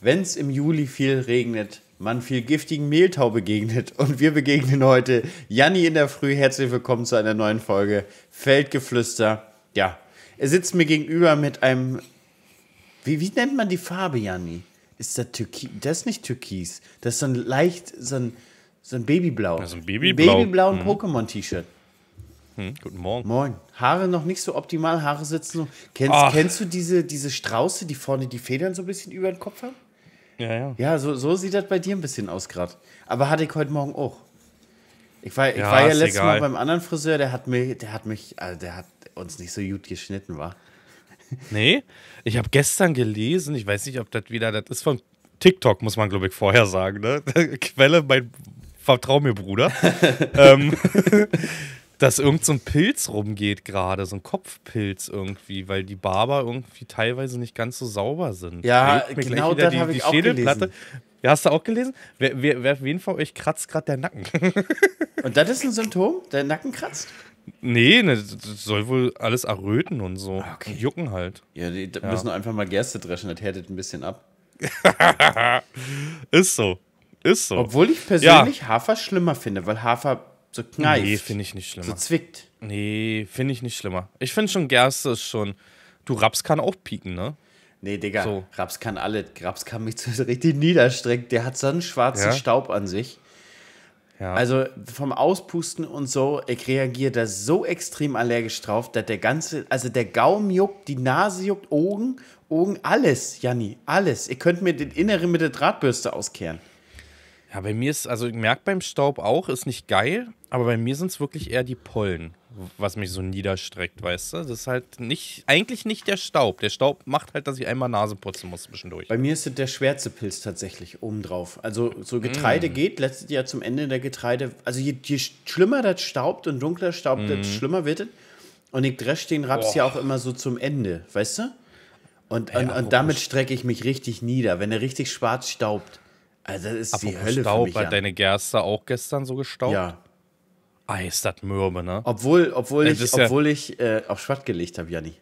wenn es im Juli viel regnet, man viel giftigen Mehltau begegnet. Und wir begegnen heute Janni in der Früh. Herzlich willkommen zu einer neuen Folge Feldgeflüster. Ja, er sitzt mir gegenüber mit einem. Wie, wie nennt man die Farbe, Janni? Ist das Türkis? Das ist nicht Türkis. Das ist so ein leicht, so ein, so ein Babyblau. Ja, so ein Babyblau. Babyblauen mhm. Pokémon-T-Shirt. Hm, guten Morgen. Moin. Haare noch nicht so optimal, Haare sitzen so. Kennst, kennst du diese, diese Strauße, die vorne die Federn so ein bisschen über den Kopf haben? Ja, ja. ja so, so sieht das bei dir ein bisschen aus gerade. Aber hatte ich heute Morgen auch. Ich war, ich ja, war ja letztes egal. Mal beim anderen Friseur, der hat mich, der hat mich, also der hat uns nicht so gut geschnitten, war. Nee, ich habe gestern gelesen, ich weiß nicht, ob das wieder, das ist von TikTok, muss man, glaube ich, vorher sagen, ne? Quelle, mein Vertrau mir, Bruder. ähm, dass irgend so ein Pilz rumgeht gerade, so ein Kopfpilz irgendwie, weil die Barber irgendwie teilweise nicht ganz so sauber sind. Ja, genau das habe ich auch gelesen. Ja, hast du auch gelesen? Wer, wer, wer wen von euch kratzt gerade der Nacken? und das ist ein Symptom? Der Nacken kratzt? Nee, ne, das soll wohl alles erröten und so. Ah, okay. Und jucken halt. Ja, die ja. müssen einfach mal Gerste dreschen, das härtet ein bisschen ab. ist so. Ist so. Obwohl ich persönlich ja. Hafer schlimmer finde, weil Hafer so kneift. Nee, finde ich nicht schlimmer. So zwickt. Nee, finde ich nicht schlimmer. Ich finde schon Gerste ist schon. Du, Raps kann auch pieken, ne? Nee, Digga, so. Raps kann alle. Raps kann mich so richtig niederstrecken. Der hat so einen schwarzen ja? Staub an sich. Ja. Also vom Auspusten und so, ich reagiere da so extrem allergisch drauf, dass der ganze, also der Gaumen juckt, die Nase juckt, Augen, Augen, alles, Janni, alles. Ihr könnt mir den Inneren mit der Drahtbürste auskehren. Ja, bei mir ist, also ich merke beim Staub auch, ist nicht geil, aber bei mir sind es wirklich eher die Pollen, was mich so niederstreckt, weißt du? Das ist halt nicht, eigentlich nicht der Staub. Der Staub macht halt, dass ich einmal Nase putzen muss zwischendurch. Bei mir ist es der Schwärzepilz tatsächlich obendrauf. Also so Getreide mm. geht letztes Jahr zum Ende der Getreide. Also je, je schlimmer das staubt und dunkler staubt, mm. desto schlimmer wird es. Und ich dresch den Raps ja auch immer so zum Ende, weißt du? Und, hey, und, und damit strecke ich mich richtig nieder, wenn er richtig schwarz staubt. Also das ist Apropos die Hölle Staub, für mich, hat ja. deine Gerste auch gestern so gestaubt? Ja. Ah, ist das Mürbe, ne? Obwohl, obwohl das ich, obwohl ich äh, auf Schwatt gelegt habe, Janni.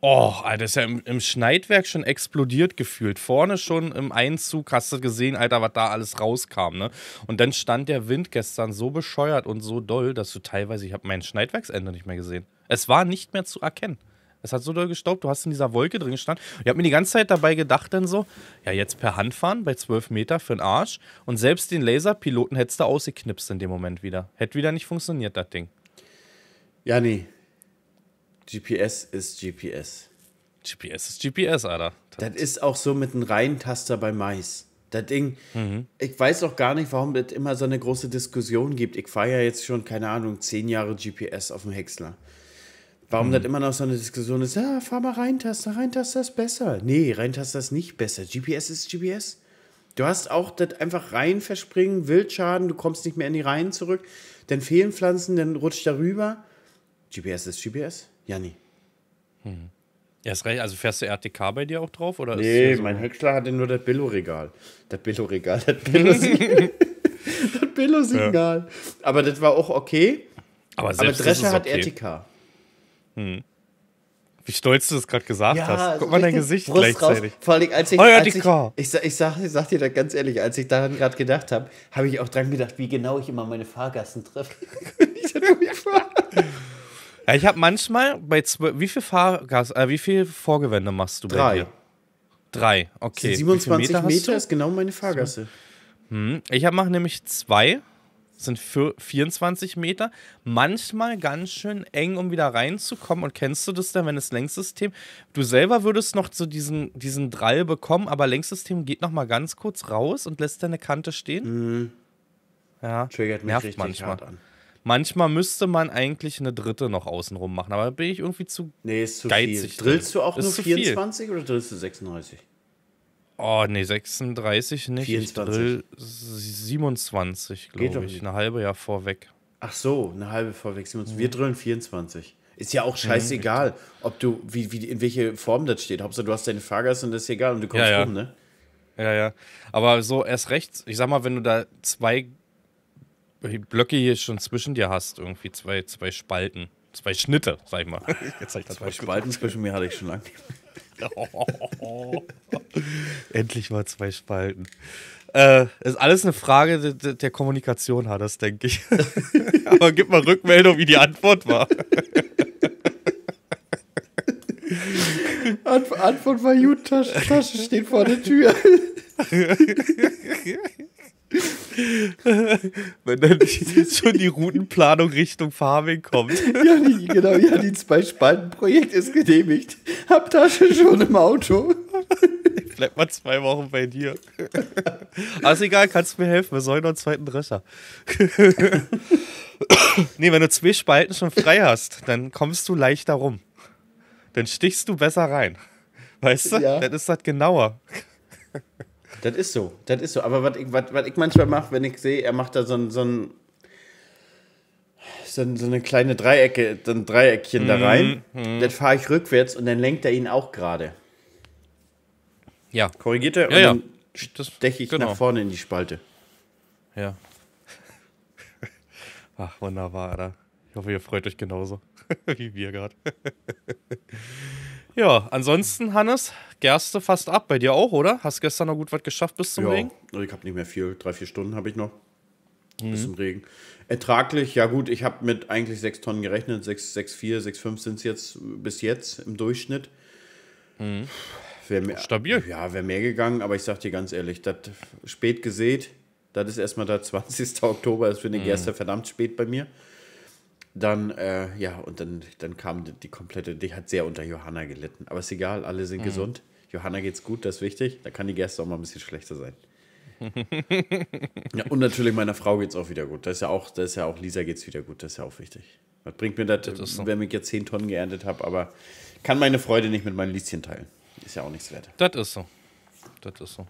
Oh, Alter, ist ja im, im, Schneidwerk schon explodiert gefühlt. Vorne schon im Einzug hast du gesehen, Alter, was da alles rauskam, ne? Und dann stand der Wind gestern so bescheuert und so doll, dass du teilweise, ich habe mein Schneidwerksende nicht mehr gesehen. Es war nicht mehr zu erkennen. Es hat so doll gestaubt, du hast in dieser Wolke drin gestanden. Ich habe mir die ganze Zeit dabei gedacht, dann so, ja, jetzt per Hand fahren bei 12 Meter für den Arsch. Und selbst den Laserpiloten hättest du ausgeknipst in dem Moment wieder. Hätte wieder nicht funktioniert, das Ding. Ja, nee. GPS ist GPS. GPS ist GPS, Alter. Das, das ist auch so mit einem Reihentaster bei Mais. Das Ding, mhm. ich weiß auch gar nicht, warum es immer so eine große Diskussion gibt. Ich fahre ja jetzt schon, keine Ahnung, zehn Jahre GPS auf dem Häcksler. Warum mhm. das immer noch so eine Diskussion ist, ja, fahr mal rein, rein, Reintaster ist besser. Nee, rein, Reintaster ist nicht besser. GPS ist GPS. Du hast auch das einfach rein verspringen, Wildschaden, du kommst nicht mehr in die Reihen zurück, dann fehlen Pflanzen, dann rutscht rüber. GPS ist GPS? Ja, nee. Hm. Ja, ist recht. Also fährst du RTK bei dir auch drauf? Oder nee, so mein Häcksler hatte nur das Billo-Regal. Das Billo-Regal, das Billo-Signal. das Billo-Signal. Ja. Aber das war auch okay. Aber, selbst Aber Drescher okay. hat RTK. Hm. Wie stolz du das gerade gesagt ja, hast. Also Guck mal dein Gesicht Brust gleichzeitig. Raus. Vor allem, als ich, oh als ich, ich, ich, sag, ich sag dir das ganz ehrlich, als ich daran gerade gedacht habe, habe ich auch dran gedacht, wie genau ich immer meine Fahrgassen treffe. ja, ich habe manchmal bei zwei, wie viel Fahrgas, äh, wie viel Vorgewände machst du Drei. bei dir? Drei, okay. 27 Meter, Meter ist genau meine Fahrgasse. Hm. Ich mache nämlich zwei sind 24 Meter. Manchmal ganz schön eng, um wieder reinzukommen. Und kennst du das denn, wenn das Lenksystem, du selber würdest noch so diesen, diesen Drall bekommen, aber Lenksystem geht noch mal ganz kurz raus und lässt deine Kante stehen? Mhm. Ja, Triggert nervt manchmal. Manchmal müsste man eigentlich eine dritte noch außenrum machen, aber da bin ich irgendwie zu, nee, ist zu geizig. Viel. Drillst du auch ist nur 24 viel. oder drillst du 36? Oh, nee, 36 nicht. 24. Ich 27, glaube ich. Eine halbe Jahr vorweg. Ach so, eine halbe vorweg. Mhm. Wir drillen 24. Ist ja auch mhm, scheißegal, ob du, wie, wie, in welche Form das steht. Hauptsache, du hast deine Fahrgäste und das ist egal und du kommst ja, ja. rum, ne? Ja, ja. Aber so erst rechts, ich sag mal, wenn du da zwei Blöcke hier schon zwischen dir hast, irgendwie zwei, zwei Spalten, zwei Schnitte, sag ich mal. Jetzt ich das zwei Spalten zwischen mir hatte ich schon lange. Endlich mal zwei Spalten. Äh, ist alles eine Frage der, der Kommunikation, hat das, denke ich. Aber gib mal Rückmeldung, wie die Antwort war. Antwort war gut, Tasche, Tasche steht vor der Tür. Wenn dann schon die Routenplanung Richtung Farming kommt. Ja, die, genau, ja, die Zwei-Spalten-Projekt ist genehmigt. Hab Tasche schon im Auto. Ich bleib mal zwei Wochen bei dir. Also egal, kannst du mir helfen, wir sollen noch einen zweiten Drescher. nee, wenn du zwei Spalten schon frei hast, dann kommst du leichter rum. Dann stichst du besser rein. Weißt du? Ja. Dann ist das genauer. Das ist so, das ist so. Aber was ich, was, was ich manchmal mache, wenn ich sehe, er macht da so ein, so so, eine kleine Dreiecke, so ein Dreieckchen mhm. da rein. Mhm. Dann fahre ich rückwärts und dann lenkt er ihn auch gerade. Ja. Korrigiert er ja, und ja. dann steche ich genau. nach vorne in die Spalte. Ja. Ach, wunderbar, Alter. Ich hoffe, ihr freut euch genauso wie wir gerade. Ja, ansonsten, Hannes, Gerste fast ab. Bei dir auch, oder? Hast gestern noch gut was geschafft bis zum ja, Regen? Also ich habe nicht mehr viel. Drei, vier Stunden habe ich noch. Mhm. Bis zum Regen. Ertraglich, ja gut, ich habe mit eigentlich sechs Tonnen gerechnet. Sechs, sechs, vier, sechs, fünf sind es jetzt bis jetzt im Durchschnitt. Mhm. Mehr, Stabil. Ja, wäre mehr gegangen, aber ich sage dir ganz ehrlich, das spät gesät, das ist erstmal der 20. Oktober, das finde ich mhm. erst verdammt spät bei mir. Dann, äh, ja, und dann, dann kam die, die, komplette, die hat sehr unter Johanna gelitten. Aber ist egal, alle sind mhm. gesund. Johanna geht's gut, das ist wichtig. Da kann die Gäste auch mal ein bisschen schlechter sein. ja, und natürlich meiner Frau geht's auch wieder gut. Das ist ja auch, das ist ja auch Lisa geht's wieder gut, das ist ja auch wichtig. Was bringt mir das, das so. wenn ich jetzt 10 Tonnen geerntet habe, aber kann meine Freude nicht mit meinen Lieschen teilen. Ist ja auch nichts wert. Das ist so. Das ist so.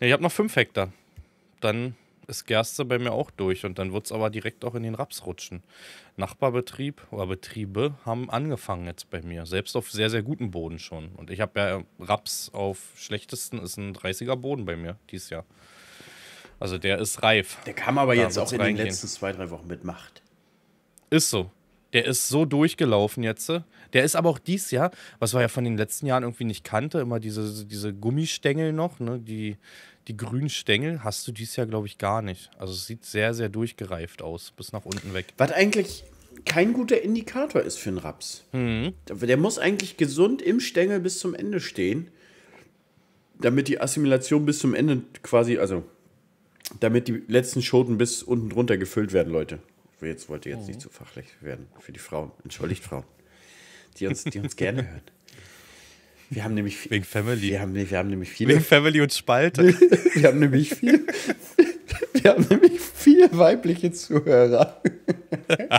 Ich habe noch 5 Hektar. Dann ist Gerste bei mir auch durch und dann wird es aber direkt auch in den Raps rutschen. Nachbarbetrieb oder Betriebe haben angefangen jetzt bei mir, selbst auf sehr, sehr gutem Boden schon. Und ich habe ja Raps auf schlechtesten, ist ein 30er Boden bei mir dieses Jahr. Also der ist reif. Der kam aber da jetzt auch in reingehen. den letzten zwei, drei Wochen mit Macht. Ist so. Der ist so durchgelaufen jetzt. Der ist aber auch dies Jahr, was wir ja von den letzten Jahren irgendwie nicht kannte, immer diese, diese Gummistängel noch, ne, die, die grünen Stängel hast du dies Jahr, glaube ich, gar nicht. Also es sieht sehr, sehr durchgereift aus, bis nach unten weg. Was eigentlich kein guter Indikator ist für einen Raps. Mhm. Der muss eigentlich gesund im Stängel bis zum Ende stehen, damit die Assimilation bis zum Ende quasi, also damit die letzten Schoten bis unten drunter gefüllt werden, Leute. Jetzt wollte jetzt oh. nicht zu fachlich werden für die Frauen. Entschuldigt Frauen, die uns, die uns gerne hören. Wir haben nämlich Wegen Family. Wir haben, wir haben nämlich viele. Wegen Family und Spalte. wir haben nämlich viel. wir haben nämlich viele weibliche Zuhörer.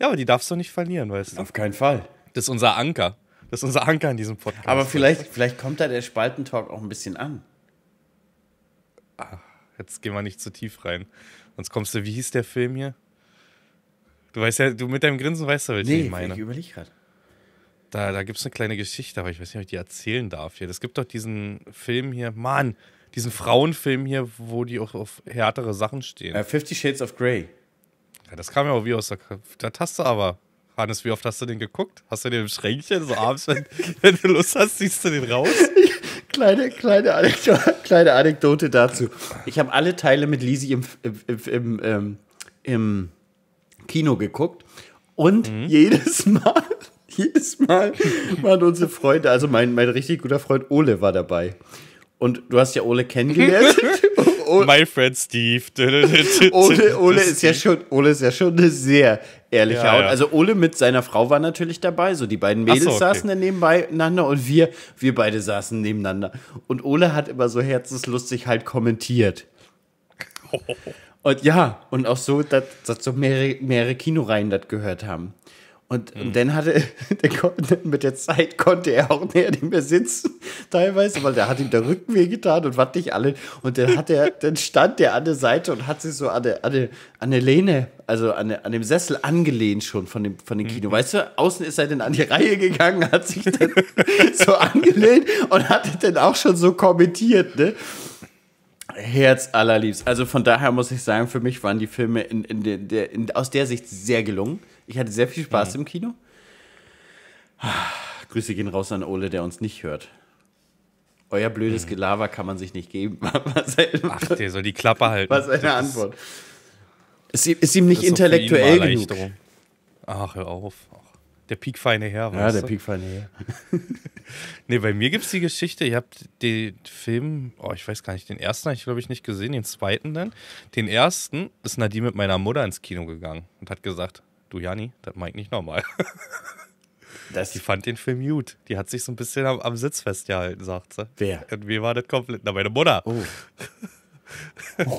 ja, aber die darfst du nicht verlieren, weißt du. Auf keinen Fall. Das ist unser Anker. Das ist unser Anker in diesem Podcast. Aber vielleicht, vielleicht kommt da der Spaltentalk auch ein bisschen an. Ach, jetzt gehen wir nicht zu tief rein. Sonst kommst du, wie hieß der Film hier? Du weißt ja, du mit deinem Grinsen weißt du, welchen nee, ich meine. Ich überlege gerade. Da, da gibt es eine kleine Geschichte, aber ich weiß nicht, ob ich die erzählen darf hier. Es gibt doch diesen Film hier, Mann, diesen Frauenfilm hier, wo die auch auf härtere Sachen stehen. Uh, Fifty Shades of Grey. Ja, das kam ja auch wie aus der, hast du aber. Hannes, wie oft hast du den geguckt? Hast du den im Schränkchen? So abends, wenn, wenn du Lust hast, ziehst du den raus? kleine, kleine, Anekdote, kleine Anekdote dazu. Ich habe alle Teile mit Lisi im, im, im, im, ähm, Kino geguckt und mhm. jedes Mal jedes Mal waren unsere Freunde, also mein, mein richtig guter Freund Ole war dabei. Und du hast ja Ole kennengelernt. Ole, My friend Steve. Ole, Ole, ist ja schon, Ole ist ja schon eine sehr ehrliche ja, Haut. Ja. Also Ole mit seiner Frau war natürlich dabei. So die beiden Mädels so, okay. saßen dann nebeneinander und wir, wir beide saßen nebeneinander. Und Ole hat immer so herzenslustig halt kommentiert. Und ja, und auch so, dass, dass so mehrere, mehrere Kinoreihen das gehört haben. Und, mhm. und dann hatte, mit der Zeit konnte er auch nicht mehr sitzen, teilweise, weil der hat ihm der Rücken wehgetan und was nicht alle. Und dann hat er, dann stand der an der Seite und hat sich so an der, an der, an der Lehne, also an, der, an dem Sessel angelehnt schon von dem, von dem Kino. Mhm. Weißt du, außen ist er dann an die Reihe gegangen, hat sich dann so angelehnt und hat dann auch schon so kommentiert, ne? Herz allerliebst. Also von daher muss ich sagen, für mich waren die Filme in, in, der, in aus der Sicht sehr gelungen. Ich hatte sehr viel Spaß mhm. im Kino. Ah, Grüße gehen raus an Ole, der uns nicht hört. Euer blödes mhm. Gelaber kann man sich nicht geben. Ach, der soll die Klappe halten. Was eine Antwort. Ist, ist, ihm nicht intellektuell genug. Ach, hör auf. Der piekfeine Herr, weißt Ja, der piekfeine Herr. nee, bei mir gibt es die Geschichte, ihr habt den Film, oh, ich weiß gar nicht, den ersten habe ich, glaube ich, nicht gesehen, den zweiten dann. Den ersten ist Nadine mit meiner Mutter ins Kino gegangen und hat gesagt, du Jani, das meint nicht normal. Das die fand den Film gut. Die hat sich so ein bisschen am, am Sitz festgehalten, sagt sie. Wer? Und wie war das komplett. Na, meine Mutter. Oh.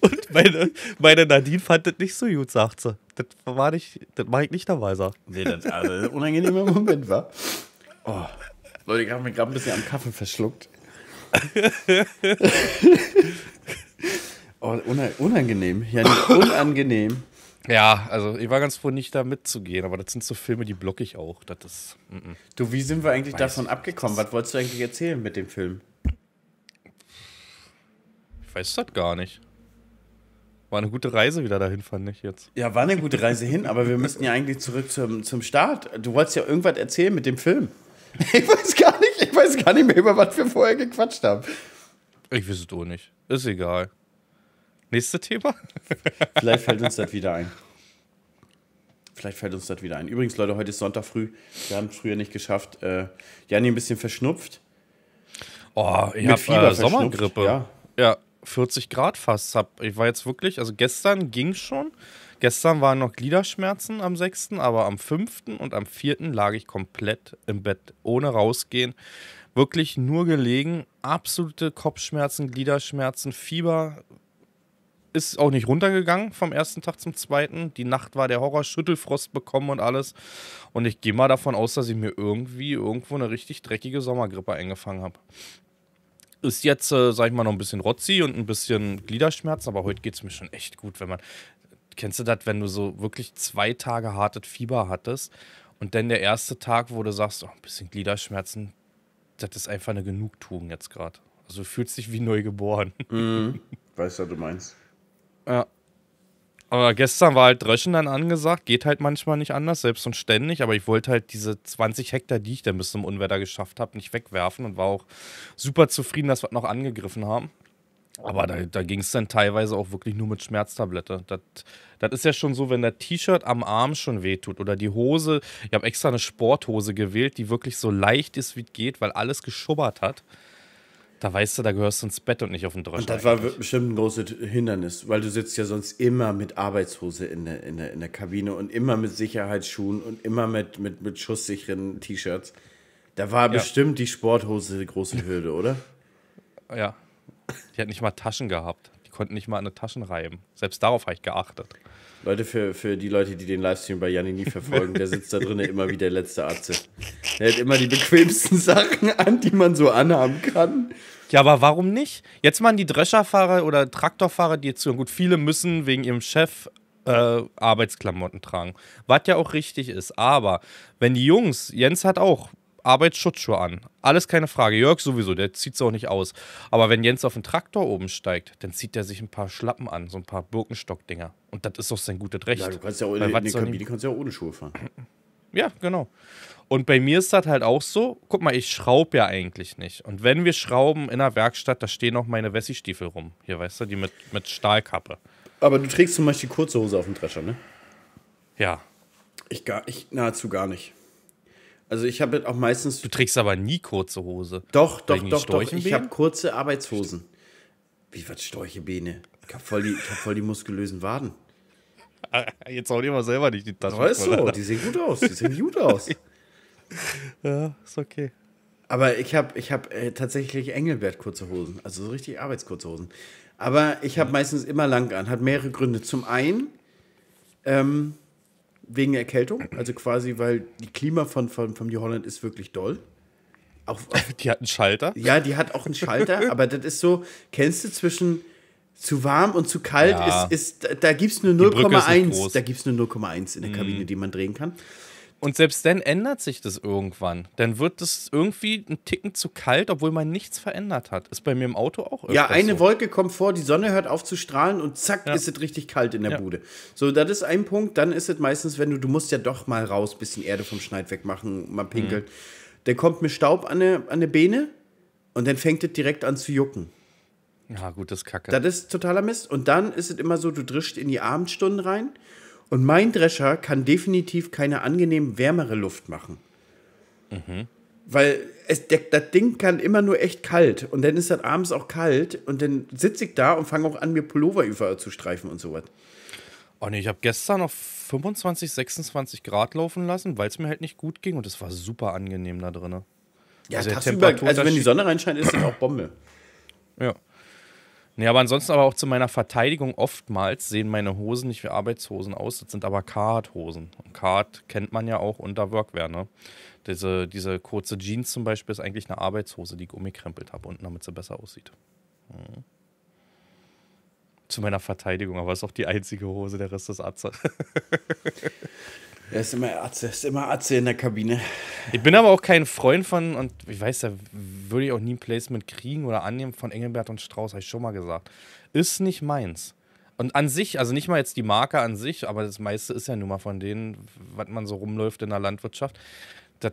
Und meine, meine Nadine fand das nicht so gut, sagt sie. Das war nicht, das war ich nicht dabei, sagt. Nee, das, also, ist ein unangenehmer Moment, wa? Oh. Leute, ich habe mich gerade ein bisschen am Kaffee verschluckt. Oh, unangenehm. Ja, nicht unangenehm. Ja, also ich war ganz froh, nicht da mitzugehen, aber das sind so Filme, die block ich auch. Das ist, mm -mm. Du, wie sind wir eigentlich Weiß davon abgekommen? Was wolltest du eigentlich erzählen mit dem Film? Ich weiß das gar nicht. War eine gute Reise wieder dahin, fand ich jetzt. Ja, war eine gute Reise hin, aber wir müssten ja eigentlich zurück zum, zum Start. Du wolltest ja irgendwas erzählen mit dem Film. Ich weiß gar nicht, ich weiß gar nicht mehr, über was wir vorher gequatscht haben. Ich weiß es auch nicht. Ist egal. Nächstes Thema? Vielleicht fällt uns das wieder ein. Vielleicht fällt uns das wieder ein. Übrigens, Leute, heute ist Sonntag früh. Wir haben es früher nicht geschafft. Äh, Janni ein bisschen verschnupft. Oh, ich habe äh, Sommergrippe. Ja. ja, 40 Grad fast. Hab, ich war jetzt wirklich, also gestern ging schon. Gestern waren noch Gliederschmerzen am 6., aber am 5. und am 4. lag ich komplett im Bett, ohne rausgehen. Wirklich nur gelegen, absolute Kopfschmerzen, Gliederschmerzen, Fieber, ist auch nicht runtergegangen vom ersten Tag zum zweiten. Die Nacht war der Horror, Schüttelfrost bekommen und alles. Und ich gehe mal davon aus, dass ich mir irgendwie irgendwo eine richtig dreckige Sommergrippe eingefangen habe. Ist jetzt, äh, sag ich mal, noch ein bisschen Rotzi und ein bisschen Gliederschmerz, aber heute geht es mir schon echt gut, wenn man. Kennst du das, wenn du so wirklich zwei Tage hartes Fieber hattest und dann der erste Tag, wo du sagst, oh, ein bisschen Gliederschmerzen, das ist einfach eine Genugtuung jetzt gerade. Also du fühlst dich wie neu geboren. Mhm. Weißt du, was du meinst? Ja. Aber gestern war halt Dröschen dann angesagt, geht halt manchmal nicht anders, selbst und ständig. Aber ich wollte halt diese 20 Hektar, die ich dann bis zum Unwetter geschafft habe, nicht wegwerfen und war auch super zufrieden, dass wir noch angegriffen haben. Aber da, da ging es dann teilweise auch wirklich nur mit Schmerztablette. Das, das ist ja schon so, wenn der T-Shirt am Arm schon wehtut oder die Hose. Ich habe extra eine Sporthose gewählt, die wirklich so leicht ist, wie es geht, weil alles geschubbert hat. Da weißt du, da gehörst du ins Bett und nicht auf den Droschen. Und das war bestimmt ein großes Hindernis, weil du sitzt ja sonst immer mit Arbeitshose in der, in der, in der Kabine und immer mit Sicherheitsschuhen und immer mit, mit, mit schusssicheren T-Shirts. Da war ja. bestimmt die Sporthose die große Hürde, oder? Ja. Die hat nicht mal Taschen gehabt. Die konnten nicht mal an eine Taschen reiben. Selbst darauf habe ich geachtet. Leute, für, für die Leute, die den Livestream bei Janni nie verfolgen, der sitzt da drinnen immer wie der letzte Atze. Der hält immer die bequemsten Sachen an, die man so anhaben kann. Ja, aber warum nicht? Jetzt mal die Drescherfahrer oder Traktorfahrer, die jetzt so gut, viele müssen wegen ihrem Chef äh, Arbeitsklamotten tragen. Was ja auch richtig ist. Aber wenn die Jungs, Jens hat auch Arbeitsschutzschuhe an. Alles keine Frage. Jörg sowieso, der zieht es auch nicht aus. Aber wenn Jens auf den Traktor oben steigt, dann zieht er sich ein paar Schlappen an, so ein paar Birkenstock-Dinger. Und das ist doch sein gutes Recht. Ja, du kannst ja auch in, Kabine kannst ja auch ohne Schuhe fahren. Ja, genau. Und bei mir ist das halt auch so, guck mal, ich schraube ja eigentlich nicht. Und wenn wir schrauben in der Werkstatt, da stehen auch meine Wessi-Stiefel rum. Hier, weißt du, die mit, mit Stahlkappe. Aber du trägst zum Beispiel kurze Hose auf dem Drescher, ne? Ja. Ich, gar, ich nahezu gar nicht. Also ich habe auch meistens. Du trägst aber nie kurze Hose. Doch, doch, doch, doch. Ich habe kurze Arbeitshosen. Wie was Storchebeene? Ich habe voll, die, hab voll die muskulösen Waden. Jetzt hau dir mal selber nicht die Tasche. Weißt du, die sehen gut aus. Die sehen gut aus. ja, ist okay. Aber ich habe ich hab, äh, tatsächlich Engelbert kurze Hosen, also so richtig arbeitskurze Hosen. Aber ich habe meistens immer lang an, hat mehrere Gründe. Zum einen, ähm, wegen Erkältung, also quasi, weil die Klima von, von, von New Holland ist wirklich doll. Auch, auch, die hat einen Schalter? Ja, die hat auch einen Schalter, aber das ist so, kennst du zwischen zu warm und zu kalt ja. ist, ist, da gibt es nur 0,1, da gibt es nur 0,1 in der mhm. Kabine, mm. die man drehen kann. Und selbst dann ändert sich das irgendwann. Dann wird es irgendwie ein Ticken zu kalt, obwohl man nichts verändert hat. Ist bei mir im Auto auch Ja, eine so. Wolke kommt vor, die Sonne hört auf zu strahlen und zack, ja. ist es richtig kalt in der ja. Bude. So, das ist ein Punkt. Dann ist es meistens, wenn du, du musst ja doch mal raus, bisschen Erde vom Schneid wegmachen, mal pinkeln. Mhm. Dann kommt mir Staub an der an Beine und dann fängt es direkt an zu jucken. Ja, gut, das ist kacke. Das ist totaler Mist. Und dann ist es immer so, du drischst in die Abendstunden rein und mein Drescher kann definitiv keine angenehm wärmere Luft machen. Mhm. Weil es, der, das Ding kann immer nur echt kalt. Und dann ist das abends auch kalt. Und dann sitze ich da und fange auch an, mir Pullover überall zu streifen und sowas. Oh nee, ich habe gestern auf 25, 26 Grad laufen lassen, weil es mir halt nicht gut ging. Und es war super angenehm da drin. Ja, also, tagsüber, also wenn die Sonne reinscheint, ist das auch Bombe. Ja. Nee, aber ansonsten aber auch zu meiner Verteidigung oftmals sehen meine Hosen nicht wie Arbeitshosen aus, das sind aber Card-Hosen. Und Card kennt man ja auch unter Workwear, ne? Diese, diese kurze Jeans zum Beispiel ist eigentlich eine Arbeitshose, die ich umgekrempelt habe unten, damit sie besser aussieht. Mhm. Zu meiner Verteidigung, aber ist auch die einzige Hose, der Rest ist Atze. Er ist immer Atze, ist immer Atze in der Kabine. Ich bin aber auch kein Freund von, und ich weiß, da würde ich auch nie ein Placement kriegen oder annehmen von Engelbert und Strauß, habe ich schon mal gesagt. Ist nicht meins. Und an sich, also nicht mal jetzt die Marke an sich, aber das meiste ist ja nun mal von denen, was man so rumläuft in der Landwirtschaft. Das,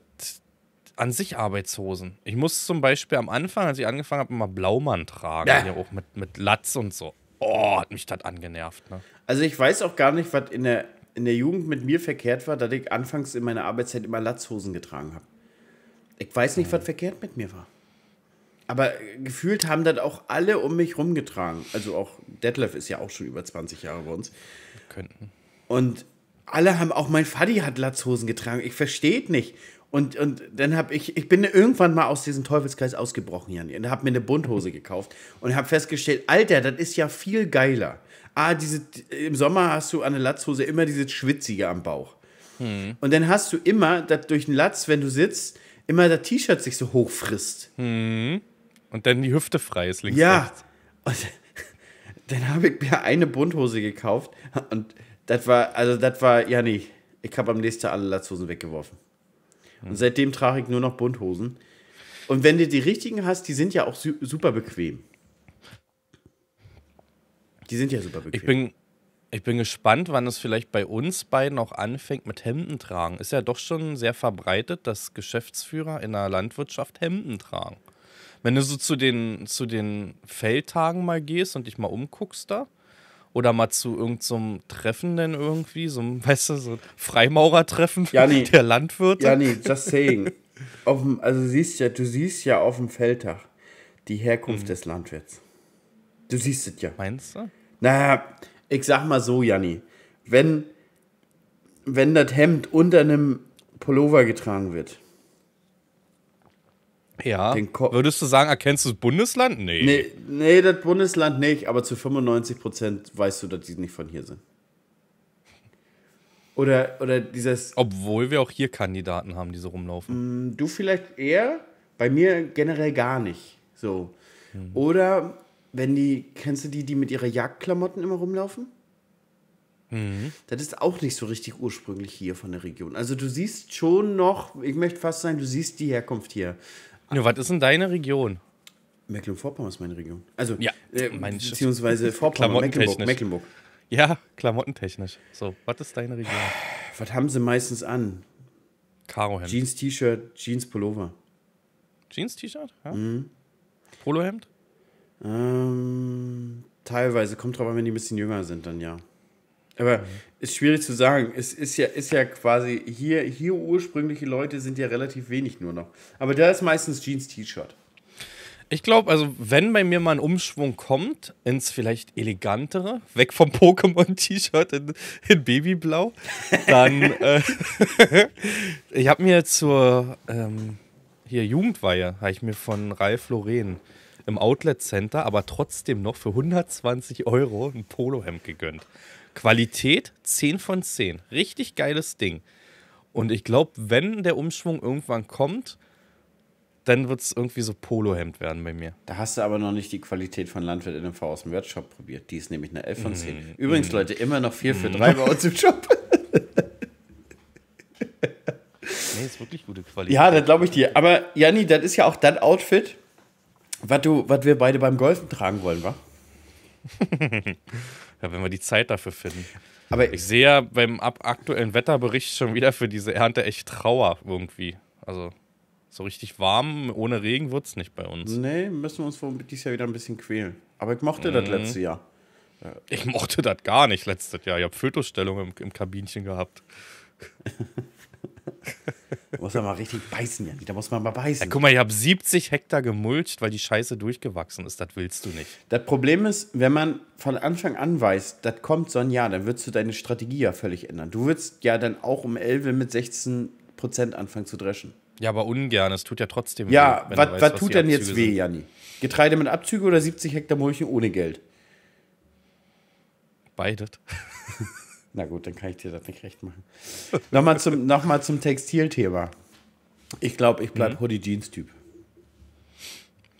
an sich Arbeitshosen. Ich muss zum Beispiel am Anfang, als ich angefangen habe, immer Blaumann tragen. Ja, auch mit, mit Latz und so. Oh, hat mich das angenervt. Ne? Also ich weiß auch gar nicht, was in der in der Jugend mit mir verkehrt war, dass ich anfangs in meiner Arbeitszeit immer Latzhosen getragen habe. Ich weiß nicht, mhm. was verkehrt mit mir war. Aber äh, gefühlt haben das auch alle um mich rumgetragen. Also auch Detlef ist ja auch schon über 20 Jahre bei uns. Könnten. Und alle haben, auch mein Faddy hat Latzhosen getragen. Ich verstehe nicht. Und, und dann habe ich, ich bin irgendwann mal aus diesem Teufelskreis ausgebrochen, Jan. Und habe mir eine Bunthose gekauft und habe festgestellt, Alter, das ist ja viel geiler ah, diese, im Sommer hast du an der Latzhose immer dieses Schwitzige am Bauch. Hm. Und dann hast du immer, dass durch den Latz, wenn du sitzt, immer das T-Shirt sich so hoch frisst. Hm. Und dann die Hüfte frei ist links. Ja. Rechts. Und dann habe ich mir eine Bundhose gekauft und das war, also das war, ja nee, ich habe am nächsten Tag alle Latzhosen weggeworfen. Hm. Und seitdem trage ich nur noch Bundhosen. Und wenn du die richtigen hast, die sind ja auch super bequem. Die sind ja super bequem. Ich bin, ich bin gespannt, wann es vielleicht bei uns beiden auch anfängt mit Hemden tragen. Ist ja doch schon sehr verbreitet, dass Geschäftsführer in der Landwirtschaft Hemden tragen. Wenn du so zu den, zu den Feldtagen mal gehst und dich mal umguckst da, oder mal zu irgendeinem so Treffen denn irgendwie, so ein, weißt du, so ein Freimaurertreffen Janni, der Landwirte. Ja, nee, just saying. dem, also siehst ja, du siehst ja auf dem Feldtag die Herkunft mhm. des Landwirts. Du siehst es ja. Meinst du? Naja, ich sag mal so, Janni. Wenn, wenn das Hemd unter einem Pullover getragen wird. Ja. Würdest du sagen, erkennst du das Bundesland? Nee. Nee, nee das Bundesland nicht, aber zu 95 Prozent weißt du, dass die nicht von hier sind. Oder, oder dieses. Obwohl wir auch hier Kandidaten haben, die so rumlaufen. Mm, du vielleicht eher, bei mir generell gar nicht. So. Hm. Oder wenn die, kennst du die, die mit ihrer Jagdklamotten immer rumlaufen? Mhm. Das ist auch nicht so richtig ursprünglich hier von der Region. Also du siehst schon noch, ich möchte fast sagen, du siehst die Herkunft hier. Nur, was ist denn deine Region? Mecklenburg-Vorpommern ist meine Region. Also, ja, äh, beziehungsweise Vorpommern, Mecklenburg, Mecklenburg. Ja, klamottentechnisch. So, was ist deine Region? was haben sie meistens an? Karohemd. Jeans, T-Shirt, Jeans, Pullover. Jeans, T-Shirt? Ja. Mhm. Polohemd? Ähm, teilweise, kommt drauf an, wenn die ein bisschen jünger sind, dann ja. Aber ist schwierig zu sagen. Es ist ja, ist ja quasi, hier, hier ursprüngliche Leute sind ja relativ wenig nur noch. Aber da ist meistens Jeans, T-Shirt. Ich glaube, also wenn bei mir mal ein Umschwung kommt, ins vielleicht elegantere, weg vom Pokémon-T-Shirt in, in, Babyblau, dann äh, ich habe mir zur ähm, hier Jugendweihe, habe ich mir von Ralf Loren im Outlet Center, aber trotzdem noch für 120 Euro ein Polohemd gegönnt. Qualität 10 von 10. Richtig geiles Ding. Und ich glaube, wenn der Umschwung irgendwann kommt, dann wird es irgendwie so Polohemd werden bei mir. Da hast du aber noch nicht die Qualität von Landwirt NMV aus dem Webshop probiert. Die ist nämlich eine 11 von 10. Mm. Übrigens, mm. Leute, immer noch 4 für 3 mm. bei uns im Shop. nee, ist wirklich gute Qualität. Ja, das glaube ich dir. Aber Janni, das ist ja auch das Outfit, was, du, was wir beide beim Golfen tragen wollen, wa? ja, wenn wir die Zeit dafür finden. Aber ich sehe ja beim aktuellen Wetterbericht schon wieder für diese Ernte echt Trauer irgendwie. Also so richtig warm, ohne Regen wird es nicht bei uns. Nee, müssen wir uns dieses Jahr wieder ein bisschen quälen. Aber ich mochte mhm. das letzte Jahr. Ich mochte das gar nicht letztes Jahr. Ich habe Fötusstellung im, im Kabinchen gehabt. Da muss man mal richtig beißen, Janik. Da muss man mal beißen. Ja, guck mal, ich habe 70 Hektar gemulcht, weil die Scheiße durchgewachsen ist. Das willst du nicht. Das Problem ist, wenn man von Anfang an weiß, das kommt so ein Jahr, dann würdest du deine Strategie ja völlig ändern. Du würdest ja dann auch um 11 mit 16 Prozent anfangen zu dreschen. Ja, aber ungern. Es tut ja trotzdem ja, weh. Ja, was tut denn jetzt weh, Janni? Getreide mit Abzüge oder 70 Hektar Mulchen ohne Geld? Beides. Na gut, dann kann ich dir das nicht recht machen. Nochmal zum, noch zum Textilthema. Ich glaube, ich bleibe mhm. Hoodie-Jeans-Typ.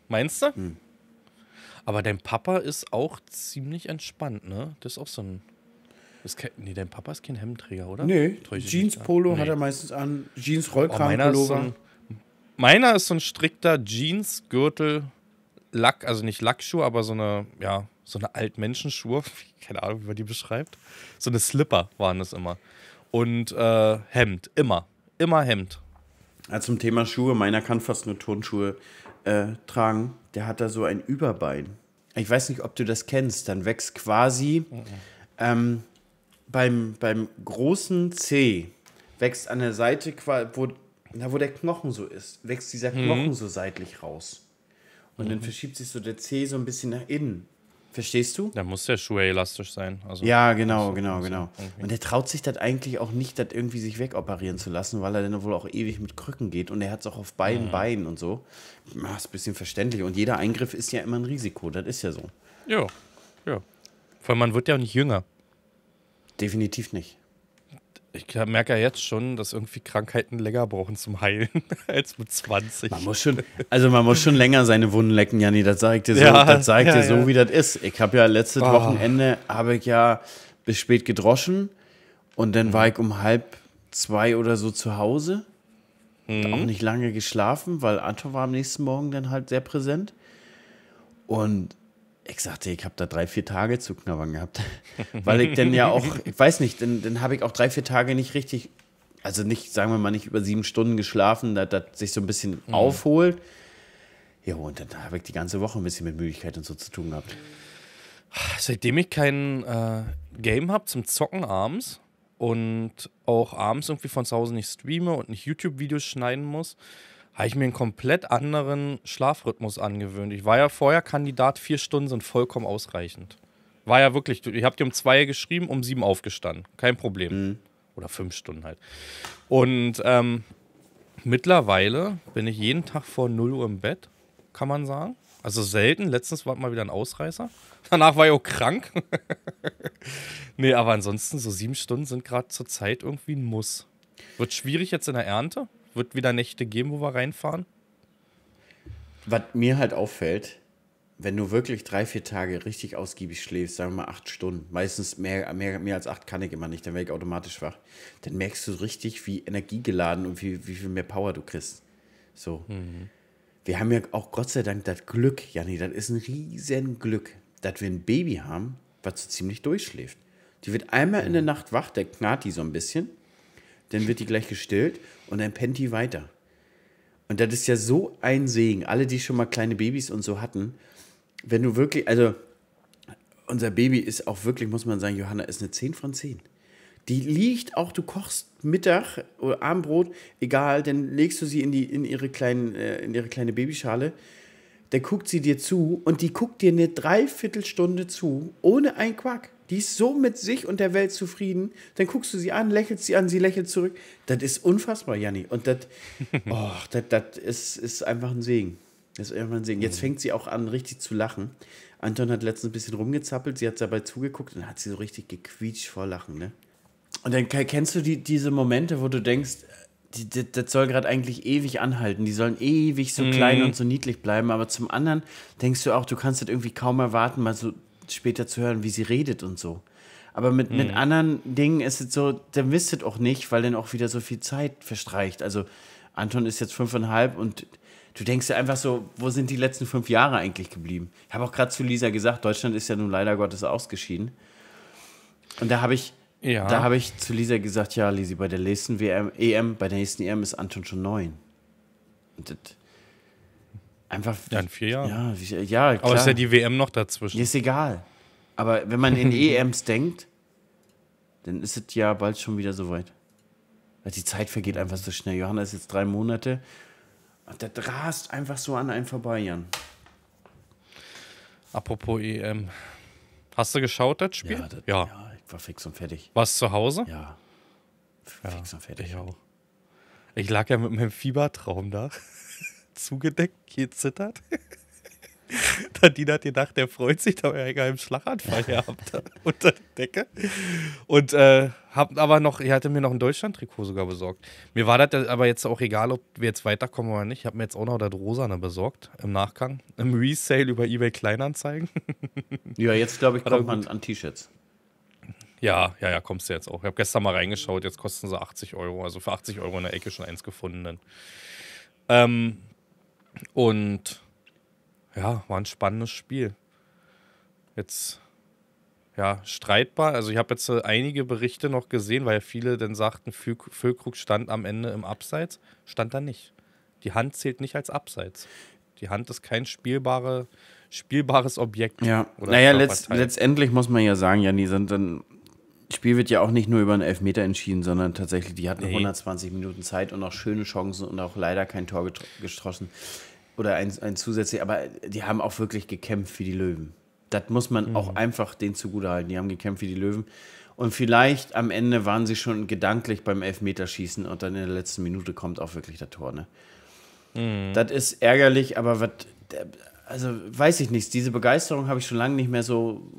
Meinst du? Mhm. Aber dein Papa ist auch ziemlich entspannt, ne? Das ist auch so ein. Ist kein, nee, dein Papa ist kein Hemdträger, oder? Nee, Jeans-Polo nee. hat er meistens an. Jeans-Rollkragenpullover. Oh, meiner ist so ein strikter Jeans-Gürtel, Lack, also nicht Lackschuh, aber so eine, ja, so eine Altmenschenschuhe, keine Ahnung, wie man die beschreibt. So eine Slipper waren es immer. Und äh, Hemd, immer. Immer Hemd. Ja, zum Thema Schuhe, meiner kann fast nur Turnschuhe äh, tragen. Der hat da so ein Überbein. Ich weiß nicht, ob du das kennst. Dann wächst quasi ähm, beim, beim großen C, wächst an der Seite, wo, na, wo der Knochen so ist, wächst dieser Knochen mhm. so seitlich raus. Und mhm. dann verschiebt sich so der C so ein bisschen nach innen. Verstehst du? Da muss der Schuh elastisch sein. Also ja, genau, genau, genau. Irgendwie. Und er traut sich das eigentlich auch nicht, das irgendwie sich wegoperieren zu lassen, weil er dann wohl auch ewig mit Krücken geht und er hat es auch auf beiden mhm. Beinen und so. Das ist ein bisschen verständlich. Und jeder Eingriff ist ja immer ein Risiko, das ist ja so. Ja, ja. Vor allem, man wird ja auch nicht jünger. Definitiv nicht. Ich merke ja jetzt schon, dass irgendwie Krankheiten länger brauchen zum Heilen als mit 20. Man muss schon, also man muss schon länger seine Wunden lecken, Janni. Das sage ich dir so, ja, das sag ich ja, dir so ja. wie das ist. Ich habe ja letztes oh. Wochenende, habe ich ja bis spät gedroschen und dann mhm. war ich um halb zwei oder so zu Hause. Mhm. Auch nicht lange geschlafen, weil Anton war am nächsten Morgen dann halt sehr präsent. Und ich sagte, ich habe da drei, vier Tage zu knabbern gehabt. Weil ich dann ja auch, ich weiß nicht, dann, dann habe ich auch drei, vier Tage nicht richtig, also nicht, sagen wir mal, nicht über sieben Stunden geschlafen, dass das sich so ein bisschen mhm. aufholt. Ja, und dann habe ich die ganze Woche ein bisschen mit Müdigkeit und so zu tun gehabt. Seitdem ich kein äh, Game habe zum Zocken abends und auch abends irgendwie von zu Hause nicht streame und nicht YouTube-Videos schneiden muss, habe ich mir einen komplett anderen Schlafrhythmus angewöhnt. Ich war ja vorher Kandidat, vier Stunden sind vollkommen ausreichend. War ja wirklich, ich habe dir um zwei geschrieben, um sieben aufgestanden. Kein Problem. Mhm. Oder fünf Stunden halt. Und ähm, mittlerweile bin ich jeden Tag vor 0 Uhr im Bett, kann man sagen. Also selten. Letztens war mal wieder ein Ausreißer. Danach war ich auch krank. nee, aber ansonsten, so sieben Stunden sind gerade zur Zeit irgendwie ein Muss. Wird schwierig jetzt in der Ernte wird wieder Nächte geben, wo wir reinfahren. Was mir halt auffällt, wenn du wirklich drei, vier Tage richtig ausgiebig schläfst, sagen wir mal acht Stunden, meistens mehr, mehr, mehr als acht kann ich immer nicht, dann werde ich automatisch wach, dann merkst du richtig, wie energiegeladen und wie, wie viel mehr Power du kriegst. So. Mhm. Wir haben ja auch Gott sei Dank das Glück, Janni, das ist ein riesen Glück, dass wir ein Baby haben, was so ziemlich durchschläft. Die wird einmal mhm. in der mhm. Nacht wach, der knarrt die so ein bisschen dann wird die gleich gestillt und dann pennt die weiter. Und das ist ja so ein Segen. Alle, die schon mal kleine Babys und so hatten, wenn du wirklich, also unser Baby ist auch wirklich, muss man sagen, Johanna ist eine 10 von 10. Die liegt auch, du kochst Mittag oder Abendbrot, egal, dann legst du sie in, die, in, ihre, kleinen, äh, in ihre kleine Babyschale. Dann guckt sie dir zu und die guckt dir eine Dreiviertelstunde zu, ohne einen Quack. Die ist so mit sich und der Welt zufrieden. Dann guckst du sie an, lächelst sie an, sie lächelt zurück. Das ist unfassbar, Janni. Und das oh, dat, dat ist, ist einfach ein Segen. Das ist einfach ein Segen. Jetzt mhm. fängt sie auch an, richtig zu lachen. Anton hat letztens ein bisschen rumgezappelt, sie hat dabei zugeguckt und hat sie so richtig gequietscht vor Lachen. Ne? Und dann kennst du die, diese Momente, wo du denkst, die, die, das soll gerade eigentlich ewig anhalten. Die sollen ewig so mhm. klein und so niedlich bleiben. Aber zum anderen denkst du auch, du kannst das irgendwie kaum erwarten, mal so später zu hören, wie sie redet und so. Aber mit, mhm. mit anderen Dingen ist es so, dann wisst ihr auch nicht, weil dann auch wieder so viel Zeit verstreicht. Also Anton ist jetzt fünfeinhalb und du denkst dir einfach so, wo sind die letzten fünf Jahre eigentlich geblieben? Ich habe auch gerade zu Lisa gesagt, Deutschland ist ja nun leider Gottes ausgeschieden. Und da habe ich, ja. da ich zu Lisa gesagt, ja, Lisi, bei der nächsten WM, EM, bei der nächsten EM ist Anton schon neun. Und das, Einfach. Ja, in vier Jahren. Ja, wie, ja klar. Aber ist ja die WM noch dazwischen. Ist egal. Aber wenn man in EMs e denkt, dann ist es ja bald schon wieder soweit. Weil die Zeit vergeht einfach so schnell. Johanna ist jetzt drei Monate. Und das rast einfach so an einem vorbei, Jan. Apropos EM. Hast du geschaut, das Spiel? Ja, das, ja. ja ich war fix und fertig. Warst du zu Hause? Ja. Fix ja, und fertig. Ich auch. Ich lag ja mit meinem Fiebertraum da zugedeckt, gezittert. Da Dina hat gedacht, der freut sich, da er einen Schlaganfall gehabt hat unter der Decke. Und äh, hab aber noch, er hatte mir noch ein Deutschland-Trikot sogar besorgt. Mir war das aber jetzt auch egal, ob wir jetzt weiterkommen oder nicht. Ich habe mir jetzt auch noch das Rosane besorgt im Nachgang. Im Resale über Ebay Kleinanzeigen. Ja, jetzt glaube ich, kommt man an T-Shirts. Ja, ja, ja, kommst du jetzt auch. Ich habe gestern mal reingeschaut, jetzt kosten sie 80 Euro. Also für 80 Euro in der Ecke schon eins gefunden. Ähm, und ja, war ein spannendes Spiel. Jetzt, ja, streitbar. Also ich habe jetzt äh, einige Berichte noch gesehen, weil viele dann sagten, Füllkrug stand am Ende im Abseits. Stand da nicht. Die Hand zählt nicht als Abseits. Die Hand ist kein spielbare, spielbares Objekt. Ja, naja, letzt, halt. letztendlich muss man ja sagen, Janni, sind dann Spiel wird ja auch nicht nur über einen Elfmeter entschieden, sondern tatsächlich, die hatten nee. 120 Minuten Zeit und auch schöne Chancen und auch leider kein Tor geschossen. Oder ein, ein zusätzlich, aber die haben auch wirklich gekämpft wie die Löwen. Das muss man mhm. auch einfach denen zugutehalten. Die haben gekämpft wie die Löwen. Und vielleicht am Ende waren sie schon gedanklich beim Elfmeterschießen und dann in der letzten Minute kommt auch wirklich das Tor. Ne? Mhm. Das ist ärgerlich, aber was also weiß ich nicht, diese Begeisterung habe ich schon lange nicht mehr so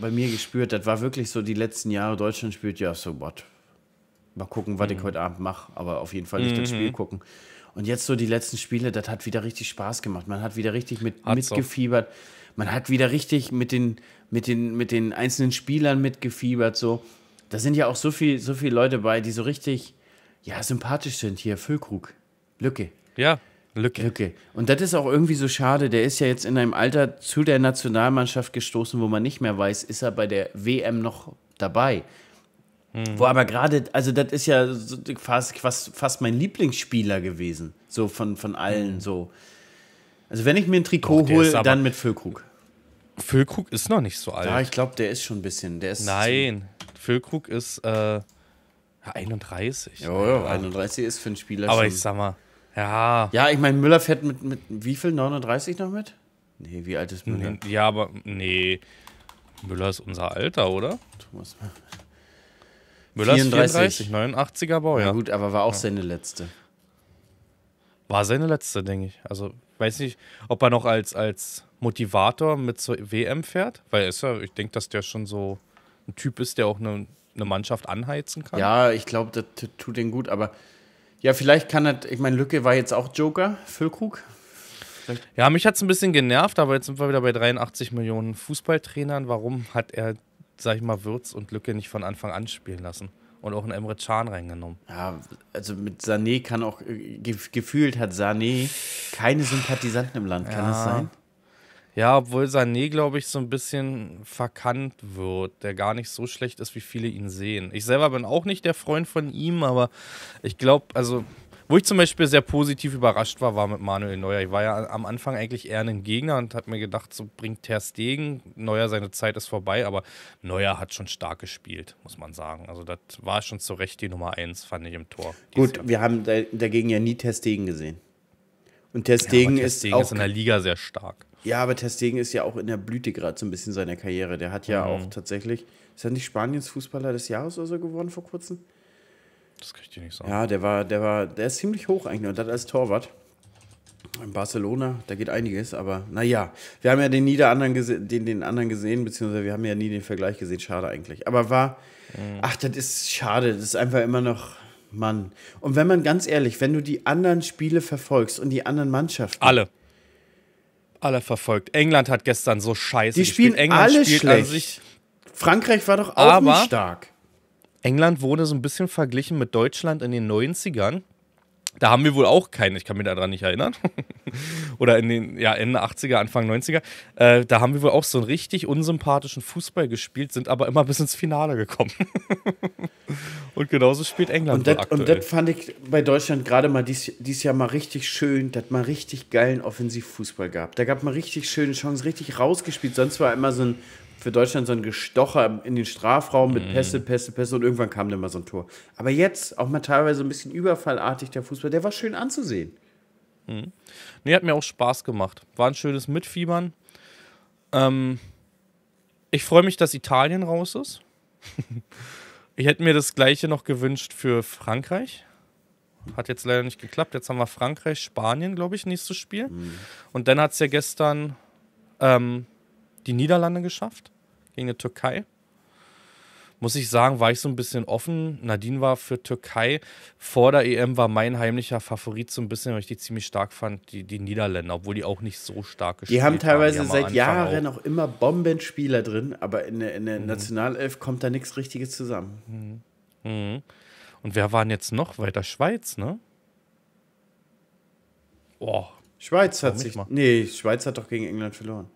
bei mir gespürt. Das war wirklich so die letzten Jahre. Deutschland spielt ja so what. Mal gucken, was mhm. ich heute Abend mache. Aber auf jeden Fall nicht mhm. das Spiel gucken. Und jetzt so die letzten Spiele, das hat wieder richtig Spaß gemacht. Man hat wieder richtig mit, mitgefiebert. Man hat wieder richtig mit den, mit, den, mit den einzelnen Spielern mitgefiebert. So. Da sind ja auch so viele so viel Leute bei, die so richtig ja, sympathisch sind. Hier, Füllkrug, Lücke. Ja. Lücke. Lücke. Und das ist auch irgendwie so schade. Der ist ja jetzt in einem Alter zu der Nationalmannschaft gestoßen, wo man nicht mehr weiß, ist er bei der WM noch dabei. Mhm. Wo aber gerade, also das ist ja fast, fast, fast mein Lieblingsspieler gewesen, so von, von allen mhm. so. Also wenn ich mir ein Trikot hole, dann mit Füllkrug. Füllkrug ist noch nicht so alt. Ja, ich glaube, der ist schon ein bisschen. Der ist Nein, Füllkrug ist äh, 31. Jo, 31 ist für einen Spieler aber schon. Aber ich sag mal, ja. Ja, ich meine, Müller fährt mit, mit wie viel? 39 noch mit? Nee, wie alt ist Müller? Nee, ja, aber nee. Müller ist unser Alter, oder? Thomas. Äh, Müller 34. ist 34, 89er Baujahr. Ja gut, aber war auch ja. seine letzte. War seine letzte, denke ich. Also, weiß nicht, ob er noch als, als Motivator mit zur WM fährt, weil er ist ja, ich denke, dass der schon so ein Typ ist, der auch eine, eine Mannschaft anheizen kann. Ja, ich glaube, das tut den gut, aber ja, vielleicht kann er, ich meine, Lücke war jetzt auch Joker, Füllkrug. Ja, mich hat es ein bisschen genervt, aber jetzt sind wir wieder bei 83 Millionen Fußballtrainern. Warum hat er, sag ich mal, Würz und Lücke nicht von Anfang an spielen lassen? Und auch einen Emre Can reingenommen. Ja, also mit Sané kann auch, äh, gefühlt hat Sané keine Sympathisanten im Land, kann ja. das sein? Ja, obwohl Sané, glaube ich, so ein bisschen verkannt wird, der gar nicht so schlecht ist, wie viele ihn sehen. Ich selber bin auch nicht der Freund von ihm, aber ich glaube, also wo ich zum Beispiel sehr positiv überrascht war, war mit Manuel Neuer. Ich war ja am Anfang eigentlich eher ein Gegner und habe mir gedacht, so bringt Ter Stegen. Neuer, seine Zeit ist vorbei, aber Neuer hat schon stark gespielt, muss man sagen. Also das war schon zu Recht die Nummer eins, fand ich im Tor. Gut, Jahr. wir haben dagegen ja nie Ter Stegen gesehen. Und Ter Stegen, ja, Ter Stegen ist, ist, auch in der Liga sehr stark. Ja, aber Testegen ist ja auch in der Blüte gerade so ein bisschen seiner Karriere. Der hat ja mhm. auch tatsächlich, ist er nicht Spaniens Fußballer des Jahres oder so geworden vor kurzem? Das kriegt ihr nicht sagen. Ja, der war, der war, der ist ziemlich hoch eigentlich und das als Torwart. In Barcelona, da geht einiges, aber naja, wir haben ja den nie anderen gesehen, den, den anderen gesehen, beziehungsweise wir haben ja nie den Vergleich gesehen, schade eigentlich. Aber war, mhm. ach, das ist schade, das ist einfach immer noch, Mann. Und wenn man ganz ehrlich, wenn du die anderen Spiele verfolgst und die anderen Mannschaften. Alle alle verfolgt. England hat gestern so scheiße Die spielen gespielt. England alle spielt schlecht. Sich, Frankreich war doch auch aber nicht stark. England wurde so ein bisschen verglichen mit Deutschland in den 90ern. Da haben wir wohl auch keinen, ich kann mich daran nicht erinnern. Oder in den ja, Ende 80er, Anfang 90er. Äh, da haben wir wohl auch so einen richtig unsympathischen Fußball gespielt, sind aber immer bis ins Finale gekommen. und genauso spielt England. Und das, und das fand ich bei Deutschland gerade mal dies, dies Jahr mal richtig schön, dass man richtig geilen Offensivfußball gab. Da gab man richtig schöne Chancen, richtig rausgespielt. Sonst war immer so ein für Deutschland so ein Gestocher in den Strafraum mit mhm. Pässe, Pässe, Pässe und irgendwann kam dann mal so ein Tor. Aber jetzt auch mal teilweise ein bisschen überfallartig der Fußball, der war schön anzusehen. Mhm. Nee, hat mir auch Spaß gemacht. War ein schönes Mitfiebern. Ähm, ich freue mich, dass Italien raus ist. ich hätte mir das gleiche noch gewünscht für Frankreich. Hat jetzt leider nicht geklappt. Jetzt haben wir Frankreich, Spanien, glaube ich, nächstes Spiel. Mhm. Und dann hat es ja gestern ähm, die Niederlande geschafft gegen die Türkei. Muss ich sagen, war ich so ein bisschen offen. Nadine war für Türkei. Vor der EM war mein heimlicher Favorit so ein bisschen, weil ich die ziemlich stark fand, die, die Niederländer, obwohl die auch nicht so stark gespielt haben. Die haben teilweise haben seit Jahren auch. auch. immer Bombenspieler drin, aber in der, in der mhm. Nationalelf kommt da nichts Richtiges zusammen. Mhm. Mhm. Und wer waren jetzt noch weiter? Schweiz, ne? Oh. Schweiz hat sich. Mal. Nee, Schweiz hat doch gegen England verloren.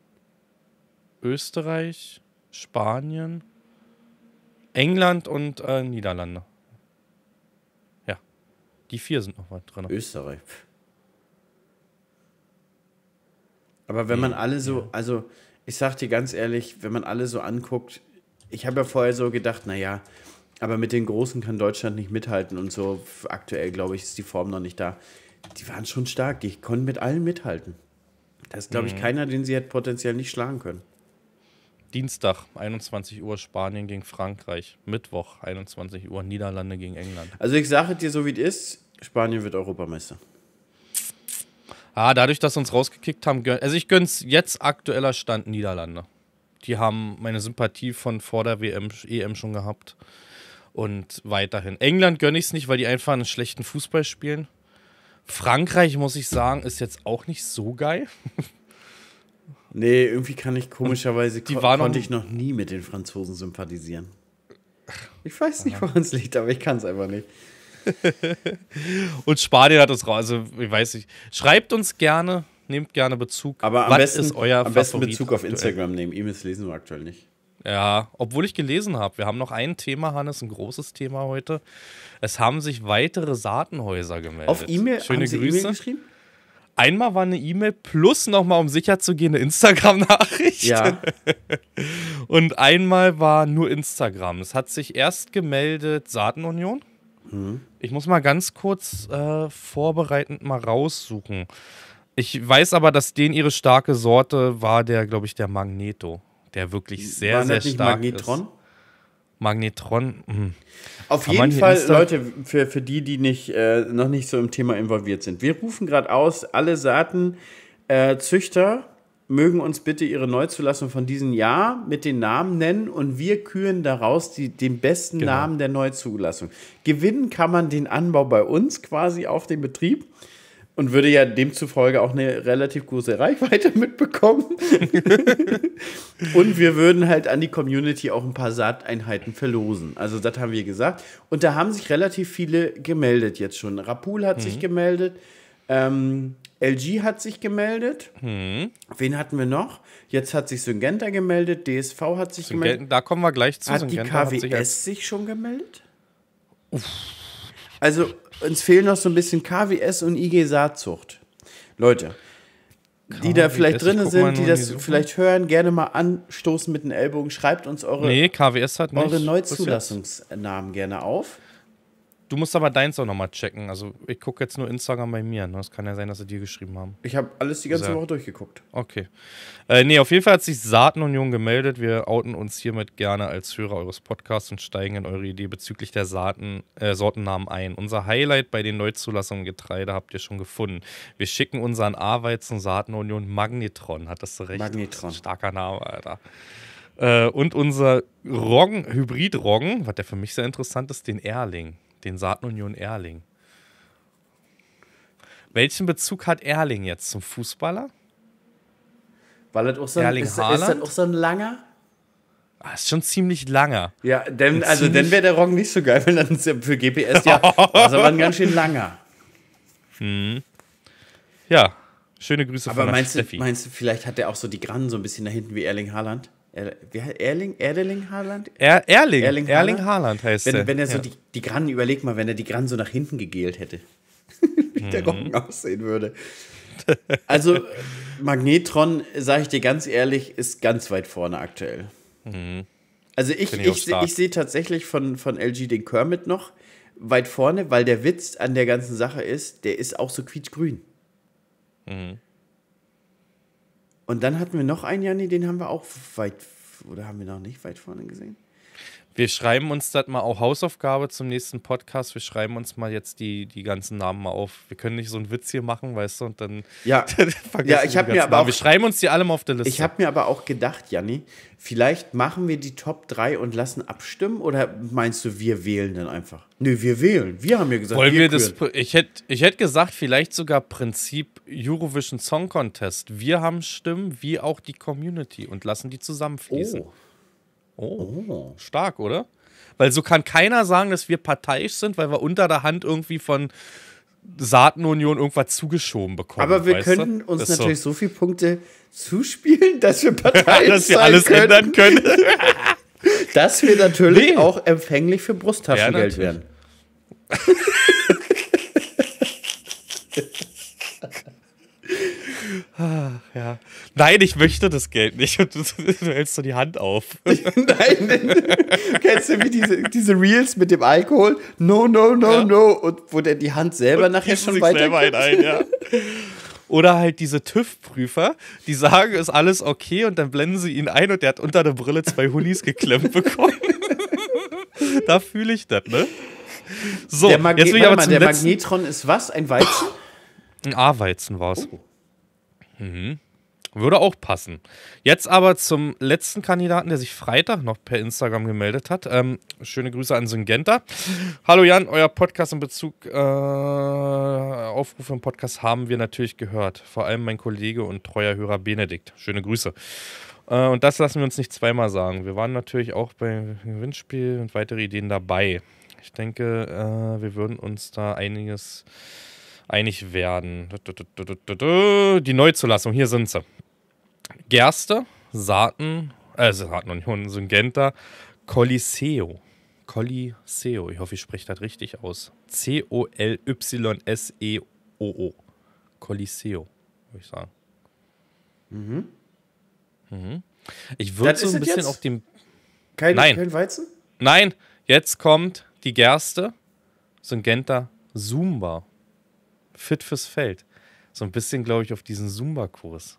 Österreich, Spanien, England und äh, Niederlande. Ja. Die vier sind noch mal drin. Österreich. Aber wenn ja, man alle so, also ich sag dir ganz ehrlich, wenn man alle so anguckt, ich habe ja vorher so gedacht, naja, aber mit den Großen kann Deutschland nicht mithalten und so. Aktuell, glaube ich, ist die Form noch nicht da. Die waren schon stark, die konnten mit allen mithalten. Da ist, glaube ich, mhm. keiner, den sie hätte potenziell nicht schlagen können. Dienstag 21 Uhr Spanien gegen Frankreich. Mittwoch 21 Uhr Niederlande gegen England. Also ich sage dir so, wie es ist, Spanien wird Europameister. Ah, dadurch, dass sie uns rausgekickt haben, also ich gönne es jetzt aktueller Stand Niederlande. Die haben meine Sympathie von vor der WM, EM schon gehabt. Und weiterhin. England gönne ich es nicht, weil die einfach einen schlechten Fußball spielen. Frankreich, muss ich sagen, ist jetzt auch nicht so geil. Nee, irgendwie kann ich komischerweise, die ko konnte ich noch nie mit den Franzosen sympathisieren. Ich weiß nicht, woran es liegt, aber ich kann es einfach nicht. und Spanien hat uns raus. Also, ich weiß nicht. Schreibt uns gerne, nehmt gerne Bezug. Aber am, besten, ist euer am besten Bezug auf aktuell. Instagram nehmen. E-Mails lesen wir aktuell nicht. Ja, obwohl ich gelesen habe, wir haben noch ein Thema, Hannes, ein großes Thema heute. Es haben sich weitere Saatenhäuser gemeldet. Auf E-Mail? Schöne haben Sie Grüße. E geschrieben? Einmal war eine E-Mail plus nochmal, um sicher zu gehen, eine Instagram-Nachricht. Ja. Und einmal war nur Instagram. Es hat sich erst gemeldet Saatenunion. Mhm. Ich muss mal ganz kurz äh, vorbereitend mal raussuchen. Ich weiß aber, dass den ihre starke Sorte war, der, glaube ich, der Magneto. Der wirklich sehr, war sehr stark nicht Magnetron? ist. Magnetron. Mh. Hm. Auf Kann jeden Fall, Leute, für, für die, die nicht, äh, noch nicht so im Thema involviert sind. Wir rufen gerade aus, alle Saatenzüchter äh, mögen uns bitte ihre Neuzulassung von diesem Jahr mit den Namen nennen und wir küren daraus die, den besten genau. Namen der Neuzulassung. Gewinnen kann man den Anbau bei uns quasi auf dem Betrieb. Und würde ja demzufolge auch eine relativ große Reichweite mitbekommen. und wir würden halt an die Community auch ein paar Saateinheiten verlosen. Also das haben wir gesagt. Und da haben sich relativ viele gemeldet jetzt schon. Rapul hat mhm. sich gemeldet. Ähm, LG hat sich gemeldet. Mhm. Wen hatten wir noch? Jetzt hat sich Syngenta gemeldet. DSV hat sich Syngenta, gemeldet. Da kommen wir gleich zu. Hat Syngenta die KWS hat sich, sich schon gemeldet? Uff. Also uns fehlen noch so ein bisschen KWS und IG Saatzucht. Leute, die da vielleicht drin sind, die das vielleicht hören, gerne mal anstoßen mit den Ellbogen. Schreibt uns eure, nee, KWS hat eure Neuzulassungsnamen gerne auf. Du musst aber deins auch nochmal checken. Also ich gucke jetzt nur Instagram bei mir. Ne? Es kann ja sein, dass sie dir geschrieben haben. Ich habe alles die ganze also, Woche durchgeguckt. Okay. Äh, nee, auf jeden Fall hat sich Saatenunion gemeldet. Wir outen uns hiermit gerne als Hörer eures Podcasts und steigen in eure Idee bezüglich der Saaten, äh, Sortennamen ein. Unser Highlight bei den Neuzulassungen Getreide habt ihr schon gefunden. Wir schicken unseren Arbeiten Saatenunion Magnetron. Hattest du recht? Magnetron. Starker Name, Alter. Äh, und unser Roggen, Hybrid-Roggen, was der für mich sehr interessant ist, den Erling den Saatenunion Erling. Welchen Bezug hat Erling jetzt zum Fußballer? Weil das auch so ein, ist, ist das auch so ein langer? Ah, ist schon ziemlich langer. Ja, denn, also dann wäre der Rong nicht so geil, wenn dann für GPS ja. Also war ein ganz schön langer. Hm. Ja, schöne Grüße aber von meinst Steffi. Du, meinst du, vielleicht hat er auch so die Grannen so ein bisschen da hinten wie Erling Haaland? Er, Erling, Erling Haaland? Er, Erling, Erling, Erling Haaland, heißt wenn, er. Wenn er so ja. die, die Gran, überleg mal, wenn er die Gran so nach hinten gegelt hätte, wie der mhm. Gong aussehen würde. Also, Magnetron, sage ich dir ganz ehrlich, ist ganz weit vorne aktuell. Mhm. Also, ich, ich, ich, ich sehe tatsächlich von, von LG den Kermit noch weit vorne, weil der Witz an der ganzen Sache ist, der ist auch so quietschgrün. Mhm. Und dann hatten wir noch einen Janni, den haben wir auch weit, oder haben wir noch nicht weit vorne gesehen? Wir schreiben uns das mal auch Hausaufgabe zum nächsten Podcast. Wir schreiben uns mal jetzt die, die ganzen Namen mal auf. Wir können nicht so einen Witz hier machen, weißt du, und dann. Ja, ja ich habe mir wir schreiben uns die alle mal auf der Liste. Ich habe mir aber auch gedacht, Janni, vielleicht machen wir die Top 3 und lassen abstimmen oder meinst du, wir wählen dann einfach? Nö, wir wählen. Wir haben ja gesagt, Wollen wir, wir das. Ich hätte ich hätt gesagt, vielleicht sogar Prinzip Eurovision Song Contest. Wir haben Stimmen, wie auch die Community und lassen die zusammenfließen. Oh. Oh, oh, stark, oder? Weil so kann keiner sagen, dass wir parteiisch sind, weil wir unter der Hand irgendwie von Saatenunion irgendwas zugeschoben bekommen. Aber wir könnten uns natürlich so. so viele Punkte zuspielen, dass wir parteiisch dass wir alles können. ändern können. dass wir natürlich nee. auch empfänglich für Brusttaschengeld ja, werden. nein, ich möchte das Geld nicht. Und du, du hältst so die Hand auf. nein, kennst du wie diese, diese Reels mit dem Alkohol? No, no, no, ja. no. Und wo der die Hand selber Und nachher schon weiter. Selber hinein, ja. Oder halt diese TÜV-Prüfer, die sagen, ist alles okay und dann blenden sie ihn ein und der hat unter der Brille zwei Hulis geklemmt bekommen. da fühle ich das, ne? So, der, Magne jetzt will ich aber mal, der Magnetron ist was? Ein Weizen? Ein A-Weizen war es. Oh. Mhm. Würde auch passen. Jetzt aber zum letzten Kandidaten, der sich Freitag noch per Instagram gemeldet hat. Ähm, schöne Grüße an Syngenta. Hallo Jan, euer Podcast in Bezug äh, Aufrufe im Podcast haben wir natürlich gehört. Vor allem mein Kollege und treuer Hörer Benedikt. Schöne Grüße. Äh, und das lassen wir uns nicht zweimal sagen. Wir waren natürlich auch beim Gewinnspiel und weitere Ideen dabei. Ich denke, äh, wir würden uns da einiges einig werden. Die Neuzulassung, hier sind sie. Gerste, Saaten, äh, Saaten und Hunden, Syngenta, Coliseo. Coliseo, ich hoffe, ich spreche das richtig aus. C-O-L-Y-S-E-O-O. E Coliseo, würde ich sagen. Mhm. Mhm. Ich würde so ein bisschen auf dem. Kein, Nein. kein Weizen? Nein, jetzt kommt die Gerste, Syngenta, Zumba. Fit fürs Feld. So ein bisschen, glaube ich, auf diesen Zumba-Kurs.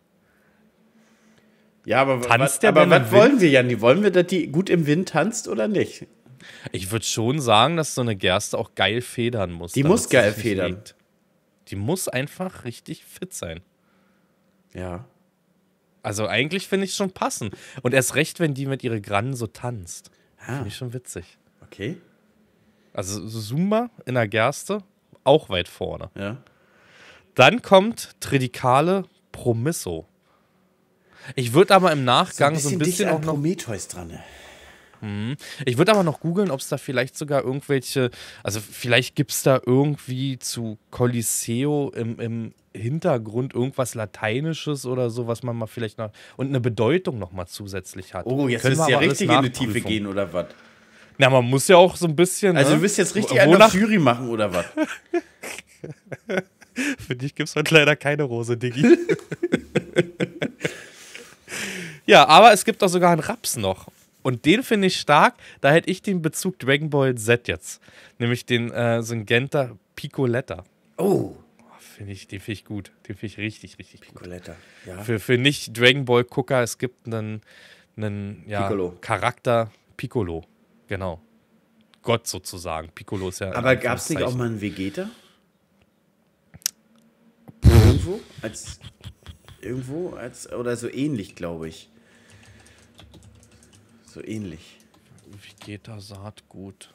Ja, aber, tanzt aber, aber was wollen wir, Jan? wollen wir, dass die gut im Wind tanzt oder nicht? Ich würde schon sagen, dass so eine Gerste auch geil federn muss. Die muss geil federn. Liegt. Die muss einfach richtig fit sein. Ja. Also eigentlich finde ich schon passend. Und erst recht, wenn die mit ihrer Grannen so tanzt. Ah. Finde ich schon witzig. Okay. Also Zumba in der Gerste, auch weit vorne. Ja. Dann kommt Tridikale Promisso. Ich würde aber im Nachgang so ein bisschen, so ein bisschen auch noch Prometheus dran. Ne? Hm. Ich würde aber noch googeln, ob es da vielleicht sogar irgendwelche, also vielleicht gibt es da irgendwie zu Coliseo im, im Hintergrund irgendwas Lateinisches oder so, was man mal vielleicht noch und eine Bedeutung nochmal zusätzlich hat. Oh, jetzt müsst ihr ja richtig in die Tiefe gehen oder was? Na, man muss ja auch so ein bisschen. Also, ne? du willst jetzt richtig einen nach Fury machen oder was? Für dich gibt es heute leider keine Rose, Diggi. Ja, aber es gibt auch sogar einen Raps noch. Und den finde ich stark. Da hätte ich den Bezug Dragon Ball Z jetzt. Nämlich den äh, Syngenta Picoletta. Oh. oh finde ich, den finde ich gut. Den finde ich richtig, richtig Picoletta, gut. Picoletta, ja. Für, für nicht Dragon Ball Gucker, es gibt einen, einen ja, Piccolo. Charakter Piccolo. Genau. Gott sozusagen. Piccolo ist ja. Aber gab es nicht auch mal einen Vegeta? Irgendwo? Als, irgendwo? Als, oder so ähnlich, glaube ich. So ähnlich. Vegeta Saatgut.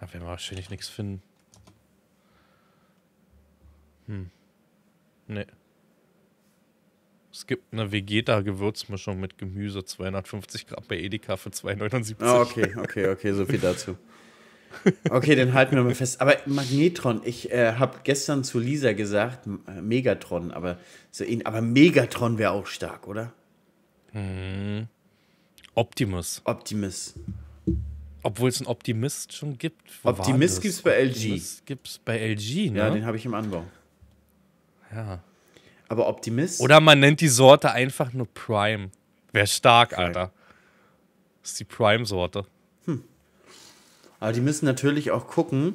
Da werden wir wahrscheinlich nichts finden. Hm. Nee. Es gibt eine Vegeta-Gewürzmischung mit Gemüse, 250 Gramm bei Edeka für 2,79. Ah, oh, okay, okay, okay, so viel dazu. Okay, dann halten wir mal fest. Aber Magnetron, ich äh, habe gestern zu Lisa gesagt, äh, Megatron, aber so ähnlich. Aber Megatron wäre auch stark, oder? Mhm. Optimus. Optimus. Obwohl es einen Optimist schon gibt. Wo Optimist gibt es bei LG. Optimus gibt's bei LG, ne? Ja, den habe ich im Anbau. Ja. Aber Optimist. Oder man nennt die Sorte einfach nur Prime. Wäre stark, Prime. Alter. Das ist die Prime-Sorte. Hm. Aber die müssen natürlich auch gucken,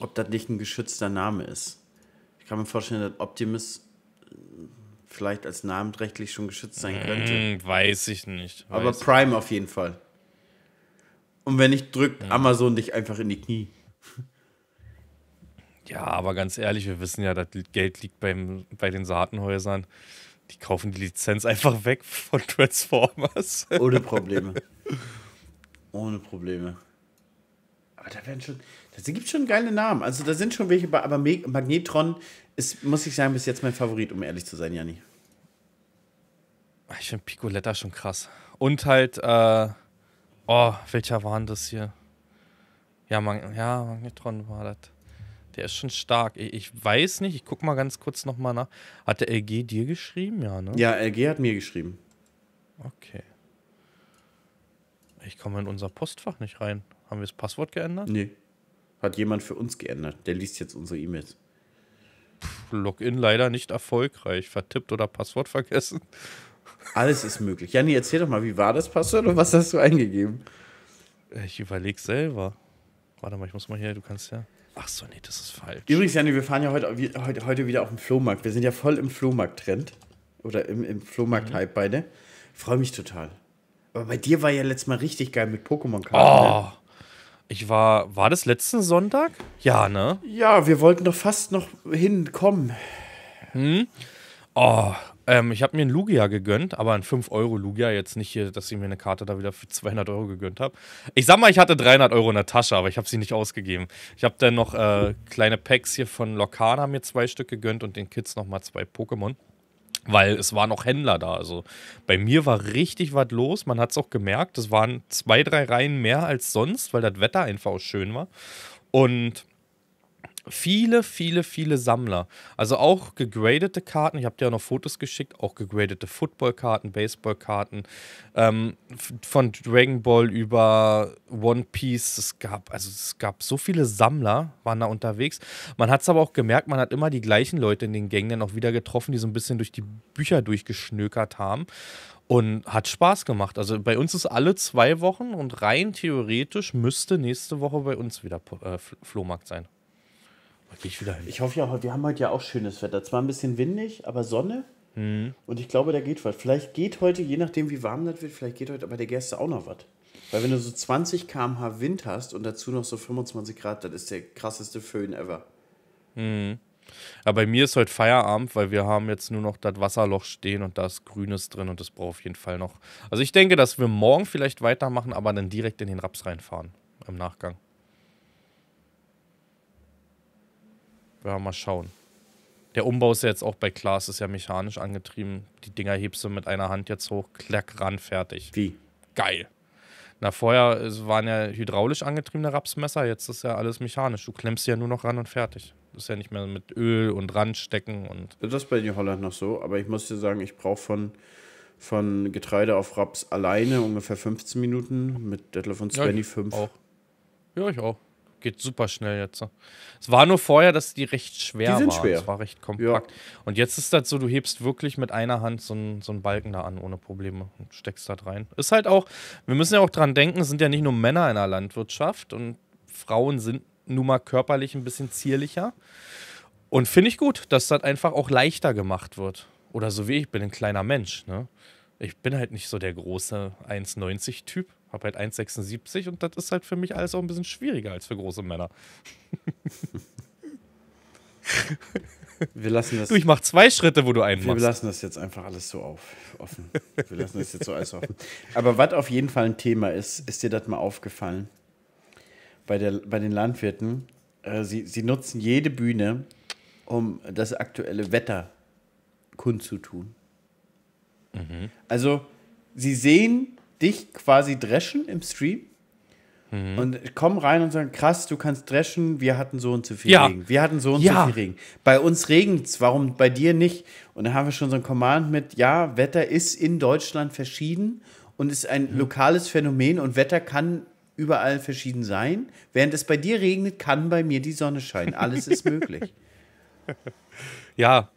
ob das nicht ein geschützter Name ist. Ich kann mir vorstellen, dass Optimus vielleicht als namensrechtlich schon geschützt sein könnte. Hm, weiß ich nicht. Weiß Aber Prime auf jeden Fall. Und wenn nicht, drückt hm. Amazon dich einfach in die Knie. Ja, aber ganz ehrlich, wir wissen ja, das Geld liegt beim, bei den Saatenhäusern. Die kaufen die Lizenz einfach weg von Transformers. Ohne Probleme. Ohne Probleme. Aber da werden schon, es gibt schon geile Namen. Also da sind schon welche, aber Magnetron ist, muss ich sagen, bis jetzt mein Favorit, um ehrlich zu sein, Janni. Ah, ich finde Picoletta schon krass. Und halt, äh, oh, welcher waren das hier? Ja, Mag ja, Magnetron war das. Der ist schon stark. Ich, weiß nicht, ich guck mal ganz kurz nochmal nach. Hat der LG dir geschrieben? Ja, ne? Ja, LG hat mir geschrieben. Okay. Ich komme in unser Postfach nicht rein. Haben wir das Passwort geändert? Nee. Hat jemand für uns geändert. Der liest jetzt unsere E-Mails. Login leider nicht erfolgreich. Vertippt oder Passwort vergessen. Alles ist möglich. Janni, erzähl doch mal, wie war das Passwort und was hast du eingegeben? Äh, ich überlege selber. Warte mal, ich muss mal hier, du kannst ja. Ach so, nee, das ist falsch. Übrigens, Janni, wir fahren ja heute, heute, heute wieder auf den Flohmarkt. Wir sind ja voll im Flohmarkt-Trend. Oder im, im Flohmarkt-Hype mhm. beide. Freue mich total. Aber bei dir war ja letztes Mal richtig geil mit Pokémon-Karten. Ne? Oh. Ne? Ich war, war das letzten Sonntag? Ja, ne? Ja, wir wollten doch fast noch hinkommen. Hm? Oh, ähm, ich habe mir ein Lugia gegönnt, aber ein 5-Euro-Lugia, jetzt nicht hier, dass ich mir eine Karte da wieder für 200 Euro gegönnt habe. Ich sag mal, ich hatte 300 Euro in der Tasche, aber ich habe sie nicht ausgegeben. Ich habe dann noch äh, kleine Packs hier von Lokana mir zwei Stück gegönnt und den Kids nochmal zwei Pokémon. Weil es waren auch Händler da. Also bei mir war richtig was los. Man hat es auch gemerkt. Es waren zwei, drei Reihen mehr als sonst, weil das Wetter einfach auch schön war. Und viele, viele, viele Sammler. Also auch gegradete Karten. Ich habe dir ja noch Fotos geschickt. Auch gegradete Footballkarten, Baseballkarten. Ähm, von Dragon Ball über One Piece. Es gab, also es gab so viele Sammler, waren da unterwegs. Man hat es aber auch gemerkt, man hat immer die gleichen Leute in den Gängen dann auch wieder getroffen, die so ein bisschen durch die Bücher durchgeschnökert haben. Und hat Spaß gemacht. Also bei uns ist alle zwei Wochen und rein theoretisch müsste nächste Woche bei uns wieder äh, Flohmarkt sein. Gehe ich wieder hin. Ich hoffe ja, wir haben heute ja auch schönes Wetter. Zwar ein bisschen windig, aber Sonne. Mhm. Und ich glaube, da geht was. Vielleicht geht heute, je nachdem wie warm das wird, vielleicht geht heute aber der Gäste auch noch was. Weil wenn du so 20 km/h Wind hast und dazu noch so 25 Grad, das ist der krasseste Föhn ever. Mhm. Aber bei mir ist heute Feierabend, weil wir haben jetzt nur noch das Wasserloch stehen und da ist Grünes drin und das braucht auf jeden Fall noch. Also ich denke, dass wir morgen vielleicht weitermachen, aber dann direkt in den Raps reinfahren im Nachgang. Werden wir mal schauen. Der Umbau ist ja jetzt auch bei Klaas, ist ja mechanisch angetrieben. Die Dinger hebst du mit einer Hand jetzt hoch, klack, ran, fertig. Wie? Geil. Na, vorher waren ja hydraulisch angetriebene Rapsmesser, jetzt ist ja alles mechanisch. Du klemmst ja nur noch ran und fertig. Das ist ja nicht mehr mit Öl und Randstecken und. Das ist bei den Holland noch so, aber ich muss dir sagen, ich brauche von, von Getreide auf Raps alleine ungefähr 15 Minuten, mit Detlef und Svenny 5. Auch. Ja, ich auch geht super schnell jetzt. Es war nur vorher, dass die recht schwer die sind waren. Schwer. Es war recht kompakt. Ja. Und jetzt ist das so, du hebst wirklich mit einer Hand so einen, so einen Balken da an ohne Probleme und steckst da rein. Ist halt auch, wir müssen ja auch dran denken, es sind ja nicht nur Männer in der Landwirtschaft und Frauen sind nun mal körperlich ein bisschen zierlicher. Und finde ich gut, dass das einfach auch leichter gemacht wird. Oder so wie ich ich bin ein kleiner Mensch, ne? Ich bin halt nicht so der große 1,90-Typ habe halt 1,76 und das ist halt für mich alles auch ein bisschen schwieriger als für große Männer. Wir lassen das. Du, ich mach zwei Schritte, wo du einen wir machst. lassen das jetzt einfach alles so auf, offen. Wir lassen das jetzt so alles offen. Aber was auf jeden Fall ein Thema ist, ist dir das mal aufgefallen? Bei, der, bei den Landwirten, äh, sie, sie nutzen jede Bühne, um das aktuelle Wetter kundzutun. Mhm. Also, sie sehen dich quasi dreschen im Stream mhm. und kommen rein und sagen, krass, du kannst dreschen, wir hatten so und so viel ja. Regen. Wir hatten so und ja. so viel Regen. Bei uns regnet es, warum bei dir nicht? Und dann haben wir schon so ein Command mit, ja, Wetter ist in Deutschland verschieden und ist ein mhm. lokales Phänomen und Wetter kann überall verschieden sein. Während es bei dir regnet, kann bei mir die Sonne scheinen. Alles ist möglich. Ja,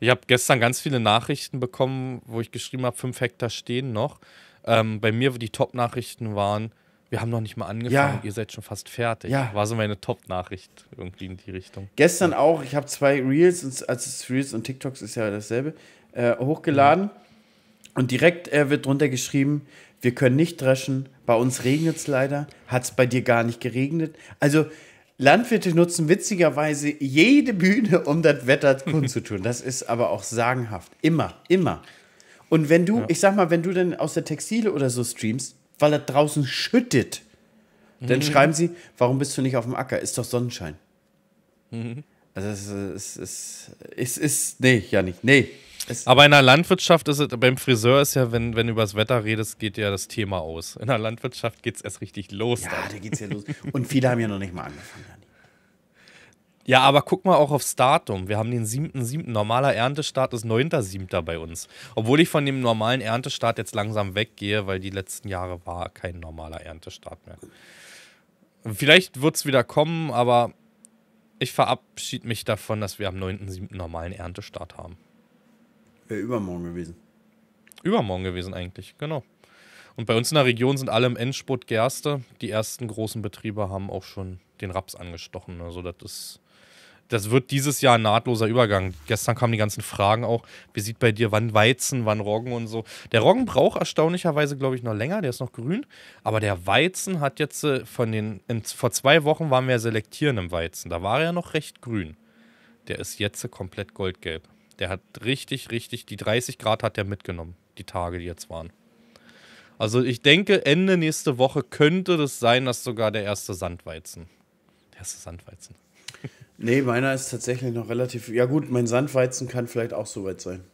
ich habe gestern ganz viele Nachrichten bekommen, wo ich geschrieben habe, fünf Hektar stehen noch. Ähm, bei mir, die Top-Nachrichten waren, wir haben noch nicht mal angefangen, ja. ihr seid schon fast fertig. Ja. War so meine Top-Nachricht irgendwie in die Richtung. Gestern auch, ich habe zwei Reels, und, also Reels und TikToks ist ja dasselbe, äh, hochgeladen. Mhm. Und direkt äh, wird drunter geschrieben, wir können nicht dreschen, bei uns regnet es leider, hat es bei dir gar nicht geregnet. Also Landwirte nutzen witzigerweise jede Bühne, um das Wetter kundzutun. Das ist aber auch sagenhaft. Immer, immer. Und wenn du, ja. ich sag mal, wenn du dann aus der Textile oder so streamst, weil er draußen schüttet, mhm. dann schreiben sie, warum bist du nicht auf dem Acker? Ist doch Sonnenschein. Mhm. Also es ist, es ist, ist, nee, ja nicht, nee. Aber in der Landwirtschaft ist es, beim Friseur ist ja, wenn, wenn du über das Wetter redest, geht ja das Thema aus. In der Landwirtschaft geht es erst richtig los. Ja, dann. da geht es ja los. Und viele haben ja noch nicht mal angefangen. Ja, aber guck mal auch aufs Datum. Wir haben den 7.7. Normaler Erntestart ist 9.7. bei uns. Obwohl ich von dem normalen Erntestart jetzt langsam weggehe, weil die letzten Jahre war kein normaler Erntestart mehr. Vielleicht wird es wieder kommen, aber ich verabschiede mich davon, dass wir am 9.7. normalen Erntestart haben. Wäre übermorgen gewesen. Übermorgen gewesen eigentlich, genau. Und bei uns in der Region sind alle im Endspurt Gerste. Die ersten großen Betriebe haben auch schon den Raps angestochen. Also das ist das wird dieses Jahr ein nahtloser Übergang. Gestern kamen die ganzen Fragen auch. Wie sieht bei dir, wann Weizen, wann Roggen und so. Der Roggen braucht erstaunlicherweise, glaube ich, noch länger, der ist noch grün. Aber der Weizen hat jetzt äh, von den. In, vor zwei Wochen waren wir selektieren im Weizen. Da war er noch recht grün. Der ist jetzt komplett goldgelb. Der hat richtig, richtig, die 30 Grad hat der mitgenommen, die Tage, die jetzt waren. Also ich denke, Ende nächste Woche könnte das sein, dass sogar der erste Sandweizen. Der erste Sandweizen. Nee, meiner ist tatsächlich noch relativ. Ja, gut, mein Sandweizen kann vielleicht auch soweit sein.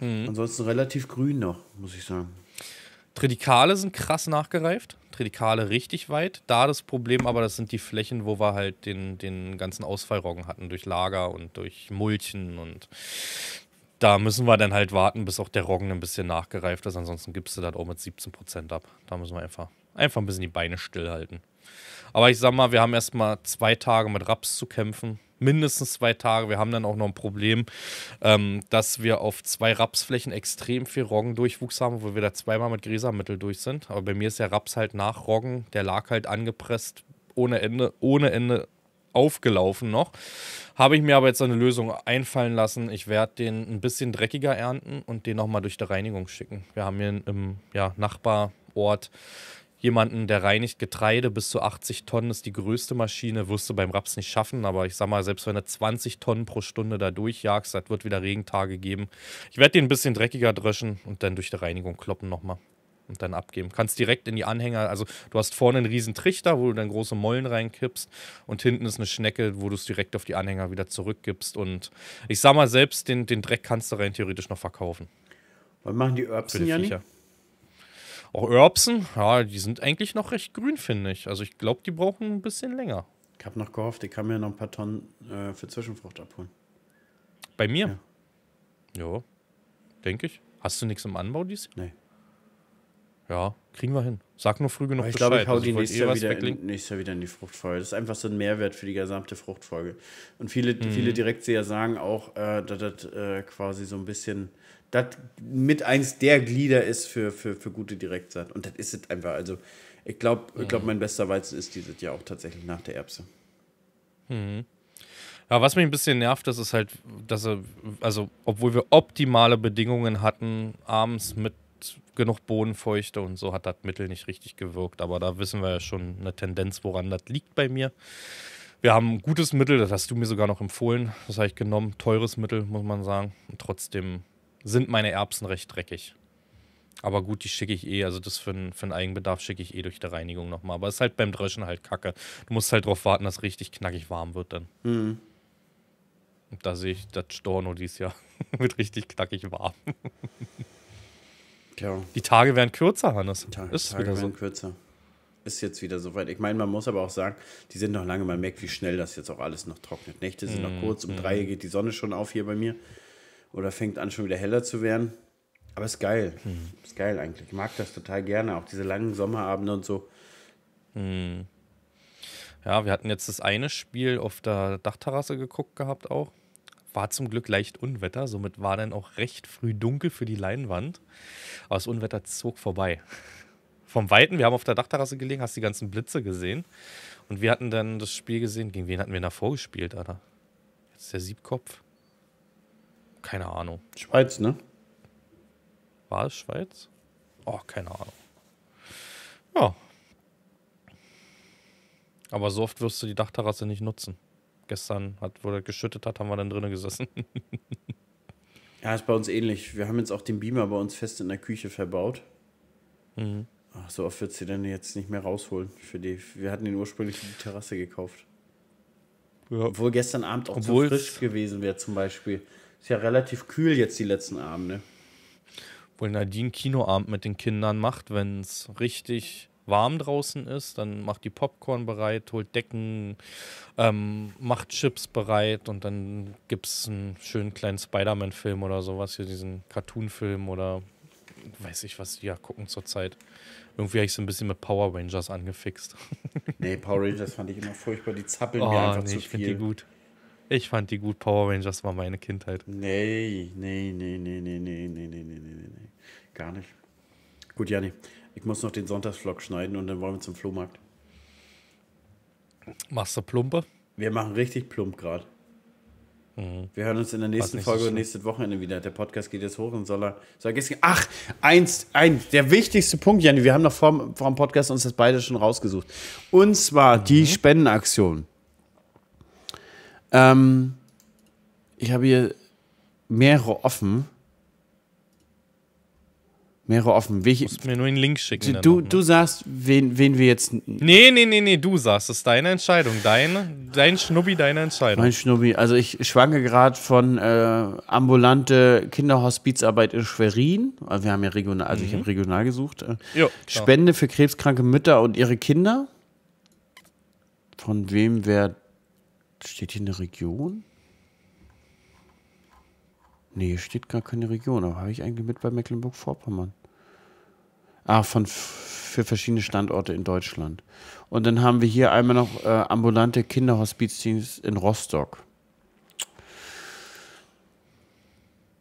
Mhm. Ansonsten relativ grün noch, muss ich sagen. Tridikale sind krass nachgereift. Tridikale richtig weit. Da das Problem aber, das sind die Flächen, wo wir halt den, den ganzen Ausfallroggen hatten durch Lager und durch Mulchen und da müssen wir dann halt warten, bis auch der Roggen ein bisschen nachgereift ist. Ansonsten gibst du das auch mit 17% ab. Da müssen wir einfach, einfach ein bisschen die Beine stillhalten. Aber ich sag mal, wir haben erstmal zwei Tage mit Raps zu kämpfen. Mindestens zwei Tage. Wir haben dann auch noch ein Problem, ähm, dass wir auf zwei Rapsflächen extrem viel Roggendurchwuchs haben, wo wir da zweimal mit Gräsermittel durch sind. Aber bei mir ist der Raps halt nach Roggen, der lag halt angepresst, ohne Ende, ohne Ende aufgelaufen noch. Habe ich mir aber jetzt eine Lösung einfallen lassen. Ich werde den ein bisschen dreckiger ernten und den nochmal durch die Reinigung schicken. Wir haben hier im ja, Nachbarort jemanden, der reinigt Getreide bis zu 80 Tonnen, ist die größte Maschine, wirst du beim Raps nicht schaffen. Aber ich sag mal, selbst wenn du 20 Tonnen pro Stunde da durchjagst, das wird wieder Regentage geben. Ich werde den ein bisschen dreckiger dröschen und dann durch die Reinigung kloppen nochmal. Und dann abgeben. Kannst direkt in die Anhänger, also du hast vorne einen riesen Trichter, wo du dann große Mollen reinkippst und hinten ist eine Schnecke, wo du es direkt auf die Anhänger wieder zurückgibst. Und ich sag mal, selbst den, den Dreck kannst du rein theoretisch noch verkaufen. Was machen die Erbsen, Janni? Auch Erbsen, ja, die sind eigentlich noch recht grün, finde ich. Also ich glaube, die brauchen ein bisschen länger. Ich habe noch gehofft, ich kann mir noch ein paar Tonnen äh, für Zwischenfrucht abholen. Bei mir? Ja. denke ich. Hast du nichts im Anbau dies? Nee. Ja, kriegen wir hin. Sag nur früh genug Aber ich Glaube, ich hau also die nächste eh Jahr, wieder in, nächstes Jahr wieder in die Fruchtfolge. Das ist einfach so ein Mehrwert für die gesamte Fruchtfolge. Und viele, mhm. viele Direktseher sagen auch, äh, dass das äh, quasi so ein bisschen das mit eins der Glieder ist für, für, für gute Direktsaat. Und das ist es einfach. Also, ich glaube, ich glaub, mhm. mein bester Weizen ist dieses Jahr auch tatsächlich nach der Erbse. Mhm. Ja, was mich ein bisschen nervt, das ist halt, dass er, also, obwohl wir optimale Bedingungen hatten, abends mit genug Bodenfeuchte und so hat das Mittel nicht richtig gewirkt. Aber da wissen wir ja schon eine Tendenz, woran das liegt bei mir. Wir haben ein gutes Mittel, das hast du mir sogar noch empfohlen. Das habe ich genommen. Teures Mittel, muss man sagen. Und trotzdem sind meine Erbsen recht dreckig. Aber gut, die schicke ich eh. Also das für, einen, Eigenbedarf schicke ich eh durch die Reinigung nochmal. Aber es ist halt beim Dröschen halt kacke. Du musst halt drauf warten, dass richtig knackig warm wird dann. Mhm. da sehe ich das Storno dieses Jahr. wird richtig knackig warm. Tja. Die Tage werden kürzer, Hannes. Ta Tage wieder so. werden kürzer. Ist jetzt wieder soweit. Ich meine, man muss aber auch sagen, die sind noch lange. Man merkt, wie schnell das jetzt auch alles noch trocknet. Nächte sind mhm. noch kurz. Um mhm. drei geht die Sonne schon auf hier bei mir oder fängt an schon wieder heller zu werden. Aber ist geil. Hm. Ist geil eigentlich. Ich mag das total gerne, auch diese langen Sommerabende und so. Hm. Ja, wir hatten jetzt das eine Spiel auf der Dachterrasse geguckt gehabt auch. War zum Glück leicht Unwetter, somit war dann auch recht früh dunkel für die Leinwand. Aber das Unwetter zog vorbei. Vom Weiten, wir haben auf der Dachterrasse gelegen, hast die ganzen Blitze gesehen. Und wir hatten dann das Spiel gesehen, gegen wen hatten wir da vorgespielt, Alter? Jetzt ist der Siebkopf. Keine Ahnung. Schweiz, ne? War es Schweiz? Oh, keine Ahnung. Ja. Aber so oft wirst du die Dachterrasse nicht nutzen. Gestern, hat, wo er geschüttet hat, haben wir dann drinnen gesessen. ja, ist bei uns ähnlich. Wir haben jetzt auch den Beamer bei uns fest in der Küche verbaut. Mhm. Ach, so oft wird sie dann jetzt nicht mehr rausholen. Für die, wir hatten den ursprünglich für die Terrasse gekauft. Ja. Obwohl gestern Abend auch Obwohl so frisch gewesen wäre, zum Beispiel. Ist ja relativ kühl jetzt die letzten Abende. Ne? Wohl Nadine Kinoabend mit den Kindern macht, wenn es richtig warm draußen ist, dann macht die Popcorn bereit, holt Decken, ähm, macht Chips bereit und dann gibt es einen schönen kleinen Spider-Man-Film oder sowas, hier diesen Cartoon-Film oder weiß ich was, ja, gucken zurzeit. Irgendwie habe ich so ein bisschen mit Power Rangers angefixt. nee, Power Rangers fand ich immer furchtbar, die zappeln oh, mir einfach nee, zu viel. Ich finde die gut. Ich fand die gut. Power Rangers war meine Kindheit. Nee, nee, nee, nee, nee, nee, nee, nee, nee, nee, nee. Gar nicht. Gut, Janni, ich muss noch den Sonntagsvlog schneiden und dann wollen wir zum Flohmarkt. Machst du Plumpe? Wir machen richtig plump gerade. Mhm. Wir hören uns in der nächsten Folge so nächstes Wochenende wieder. Der Podcast geht jetzt hoch und soll er. Soll er ach, eins, ein, der wichtigste Punkt, Janni, wir haben noch vor, vor dem Podcast uns das beide schon rausgesucht. Und zwar mhm. die Spendenaktion. Ähm, ich habe hier mehrere offen. Mehrere offen. Welche, du musst mir nur einen Link schicken. Du, du ne? sagst, wen, wen wir jetzt. Nee, nee, nee, nee, du sagst. Das ist deine Entscheidung. Dein, dein Schnubbi, deine Entscheidung. Mein Schnubbi. Also, ich schwange gerade von äh, ambulante Kinderhospizarbeit in Schwerin. Also wir haben ja regional, also mhm. ich habe regional gesucht. Äh, jo, Spende für krebskranke Mütter und ihre Kinder. Von wem wäre Steht hier eine Region? Nee, hier steht gar keine Region. Aber habe ich eigentlich mit bei Mecklenburg-Vorpommern? Ah, von für verschiedene Standorte in Deutschland. Und dann haben wir hier einmal noch äh, ambulante Kinderhospizdienst in Rostock.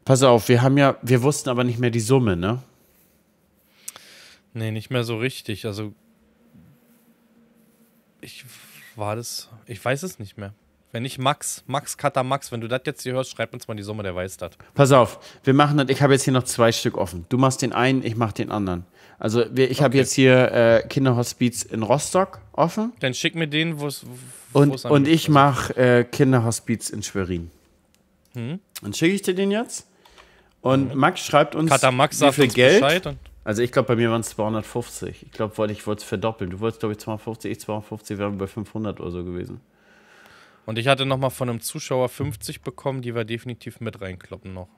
Pass auf, wir haben ja, wir wussten aber nicht mehr die Summe, ne? Nee, nicht mehr so richtig. Also ich war das, ich weiß es nicht mehr. Wenn nicht Max, Max Cutter Max, wenn du das jetzt hier hörst, schreib uns mal die Summe, der weiß das. Pass auf, wir machen das. Ich habe jetzt hier noch zwei Stück offen. Du machst den einen, ich mache den anderen. Also wir, ich okay. habe jetzt hier äh, Kinderhospiz in Rostock offen. Dann schick mir den, wo es und und ich mache äh, Kinderhospiz in Schwerin. Hm? Dann schicke ich dir den jetzt. Und mhm. Max schreibt uns, Kata Max wie viel Geld. Also ich glaube, bei mir waren es 250. Ich glaube, ich wollte es verdoppeln. Du wolltest glaube ich 250, ich 250, wären bei 500 oder so gewesen. Und ich hatte nochmal von einem Zuschauer 50 bekommen, die wir definitiv mit reinkloppen noch.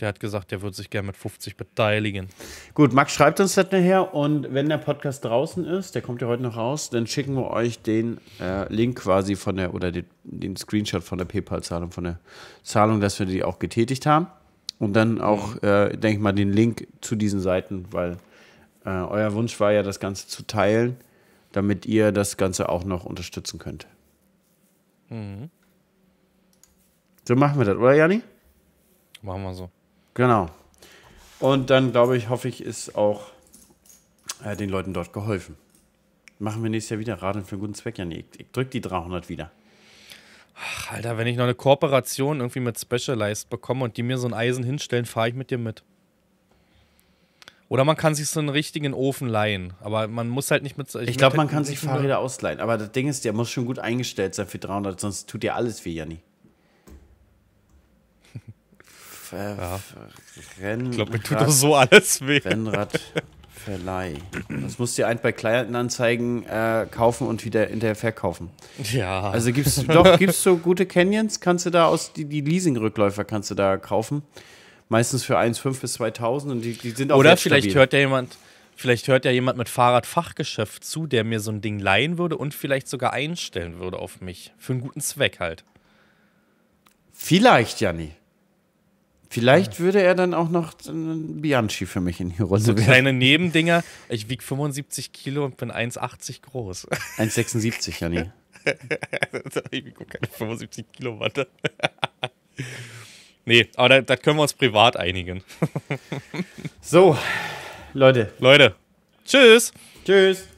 Der hat gesagt, der würde sich gerne mit 50 beteiligen. Gut, Max schreibt uns das nachher und wenn der Podcast draußen ist, der kommt ja heute noch raus, dann schicken wir euch den äh, Link quasi von der oder den, den Screenshot von der PayPal-Zahlung, von der Zahlung, dass wir die auch getätigt haben. Und dann auch, mhm. äh, denke ich mal, den Link zu diesen Seiten, weil äh, euer Wunsch war ja, das Ganze zu teilen damit ihr das Ganze auch noch unterstützen könnt. Mhm. So machen wir das, oder Jani? Machen wir so. Genau. Und dann glaube ich, hoffe ich, ist auch äh, den Leuten dort geholfen. Machen wir nächstes Jahr wieder Radeln für einen guten Zweck, Jani. Ich, ich drück die 300 wieder. Ach, Alter, wenn ich noch eine Kooperation irgendwie mit Specialized bekomme und die mir so ein Eisen hinstellen, fahre ich mit dir mit. Oder man kann sich so einen richtigen Ofen leihen. Aber man muss halt nicht mit. Ich, ich glaube, man kann sich Fahrräder ausleihen. Aber das Ding ist, der muss schon gut eingestellt sein für 300, sonst tut dir alles weh, Janni. ja. Renn ich glaube, mir tut doch so alles weh. Rennradverleih. Das musst du dir ein bei Kleinanzeigen äh, kaufen und wieder hinterher verkaufen. Ja. Also gibst du doch, gibst so gute Canyons, kannst du da aus die, die Leasing-Rückläufer kannst du da kaufen meistens für 1,5 bis 2000 und die, die sind auch Oder vielleicht stabil. hört ja jemand, vielleicht hört ja jemand mit Fahrradfachgeschäft zu, der mir so ein Ding leihen würde und vielleicht sogar einstellen würde auf mich. Für einen guten Zweck halt. Vielleicht, Janni. Vielleicht ja. würde er dann auch noch einen Bianchi für mich in die Runde so kleine Nebendinger. Ich wiege 75 Kilo und bin 1,80 groß. 1,76, Janni. ich wiege keine 75 Kilo, Warte. Nee, aber das können wir uns privat einigen. so, Leute. Leute. Tschüss. Tschüss.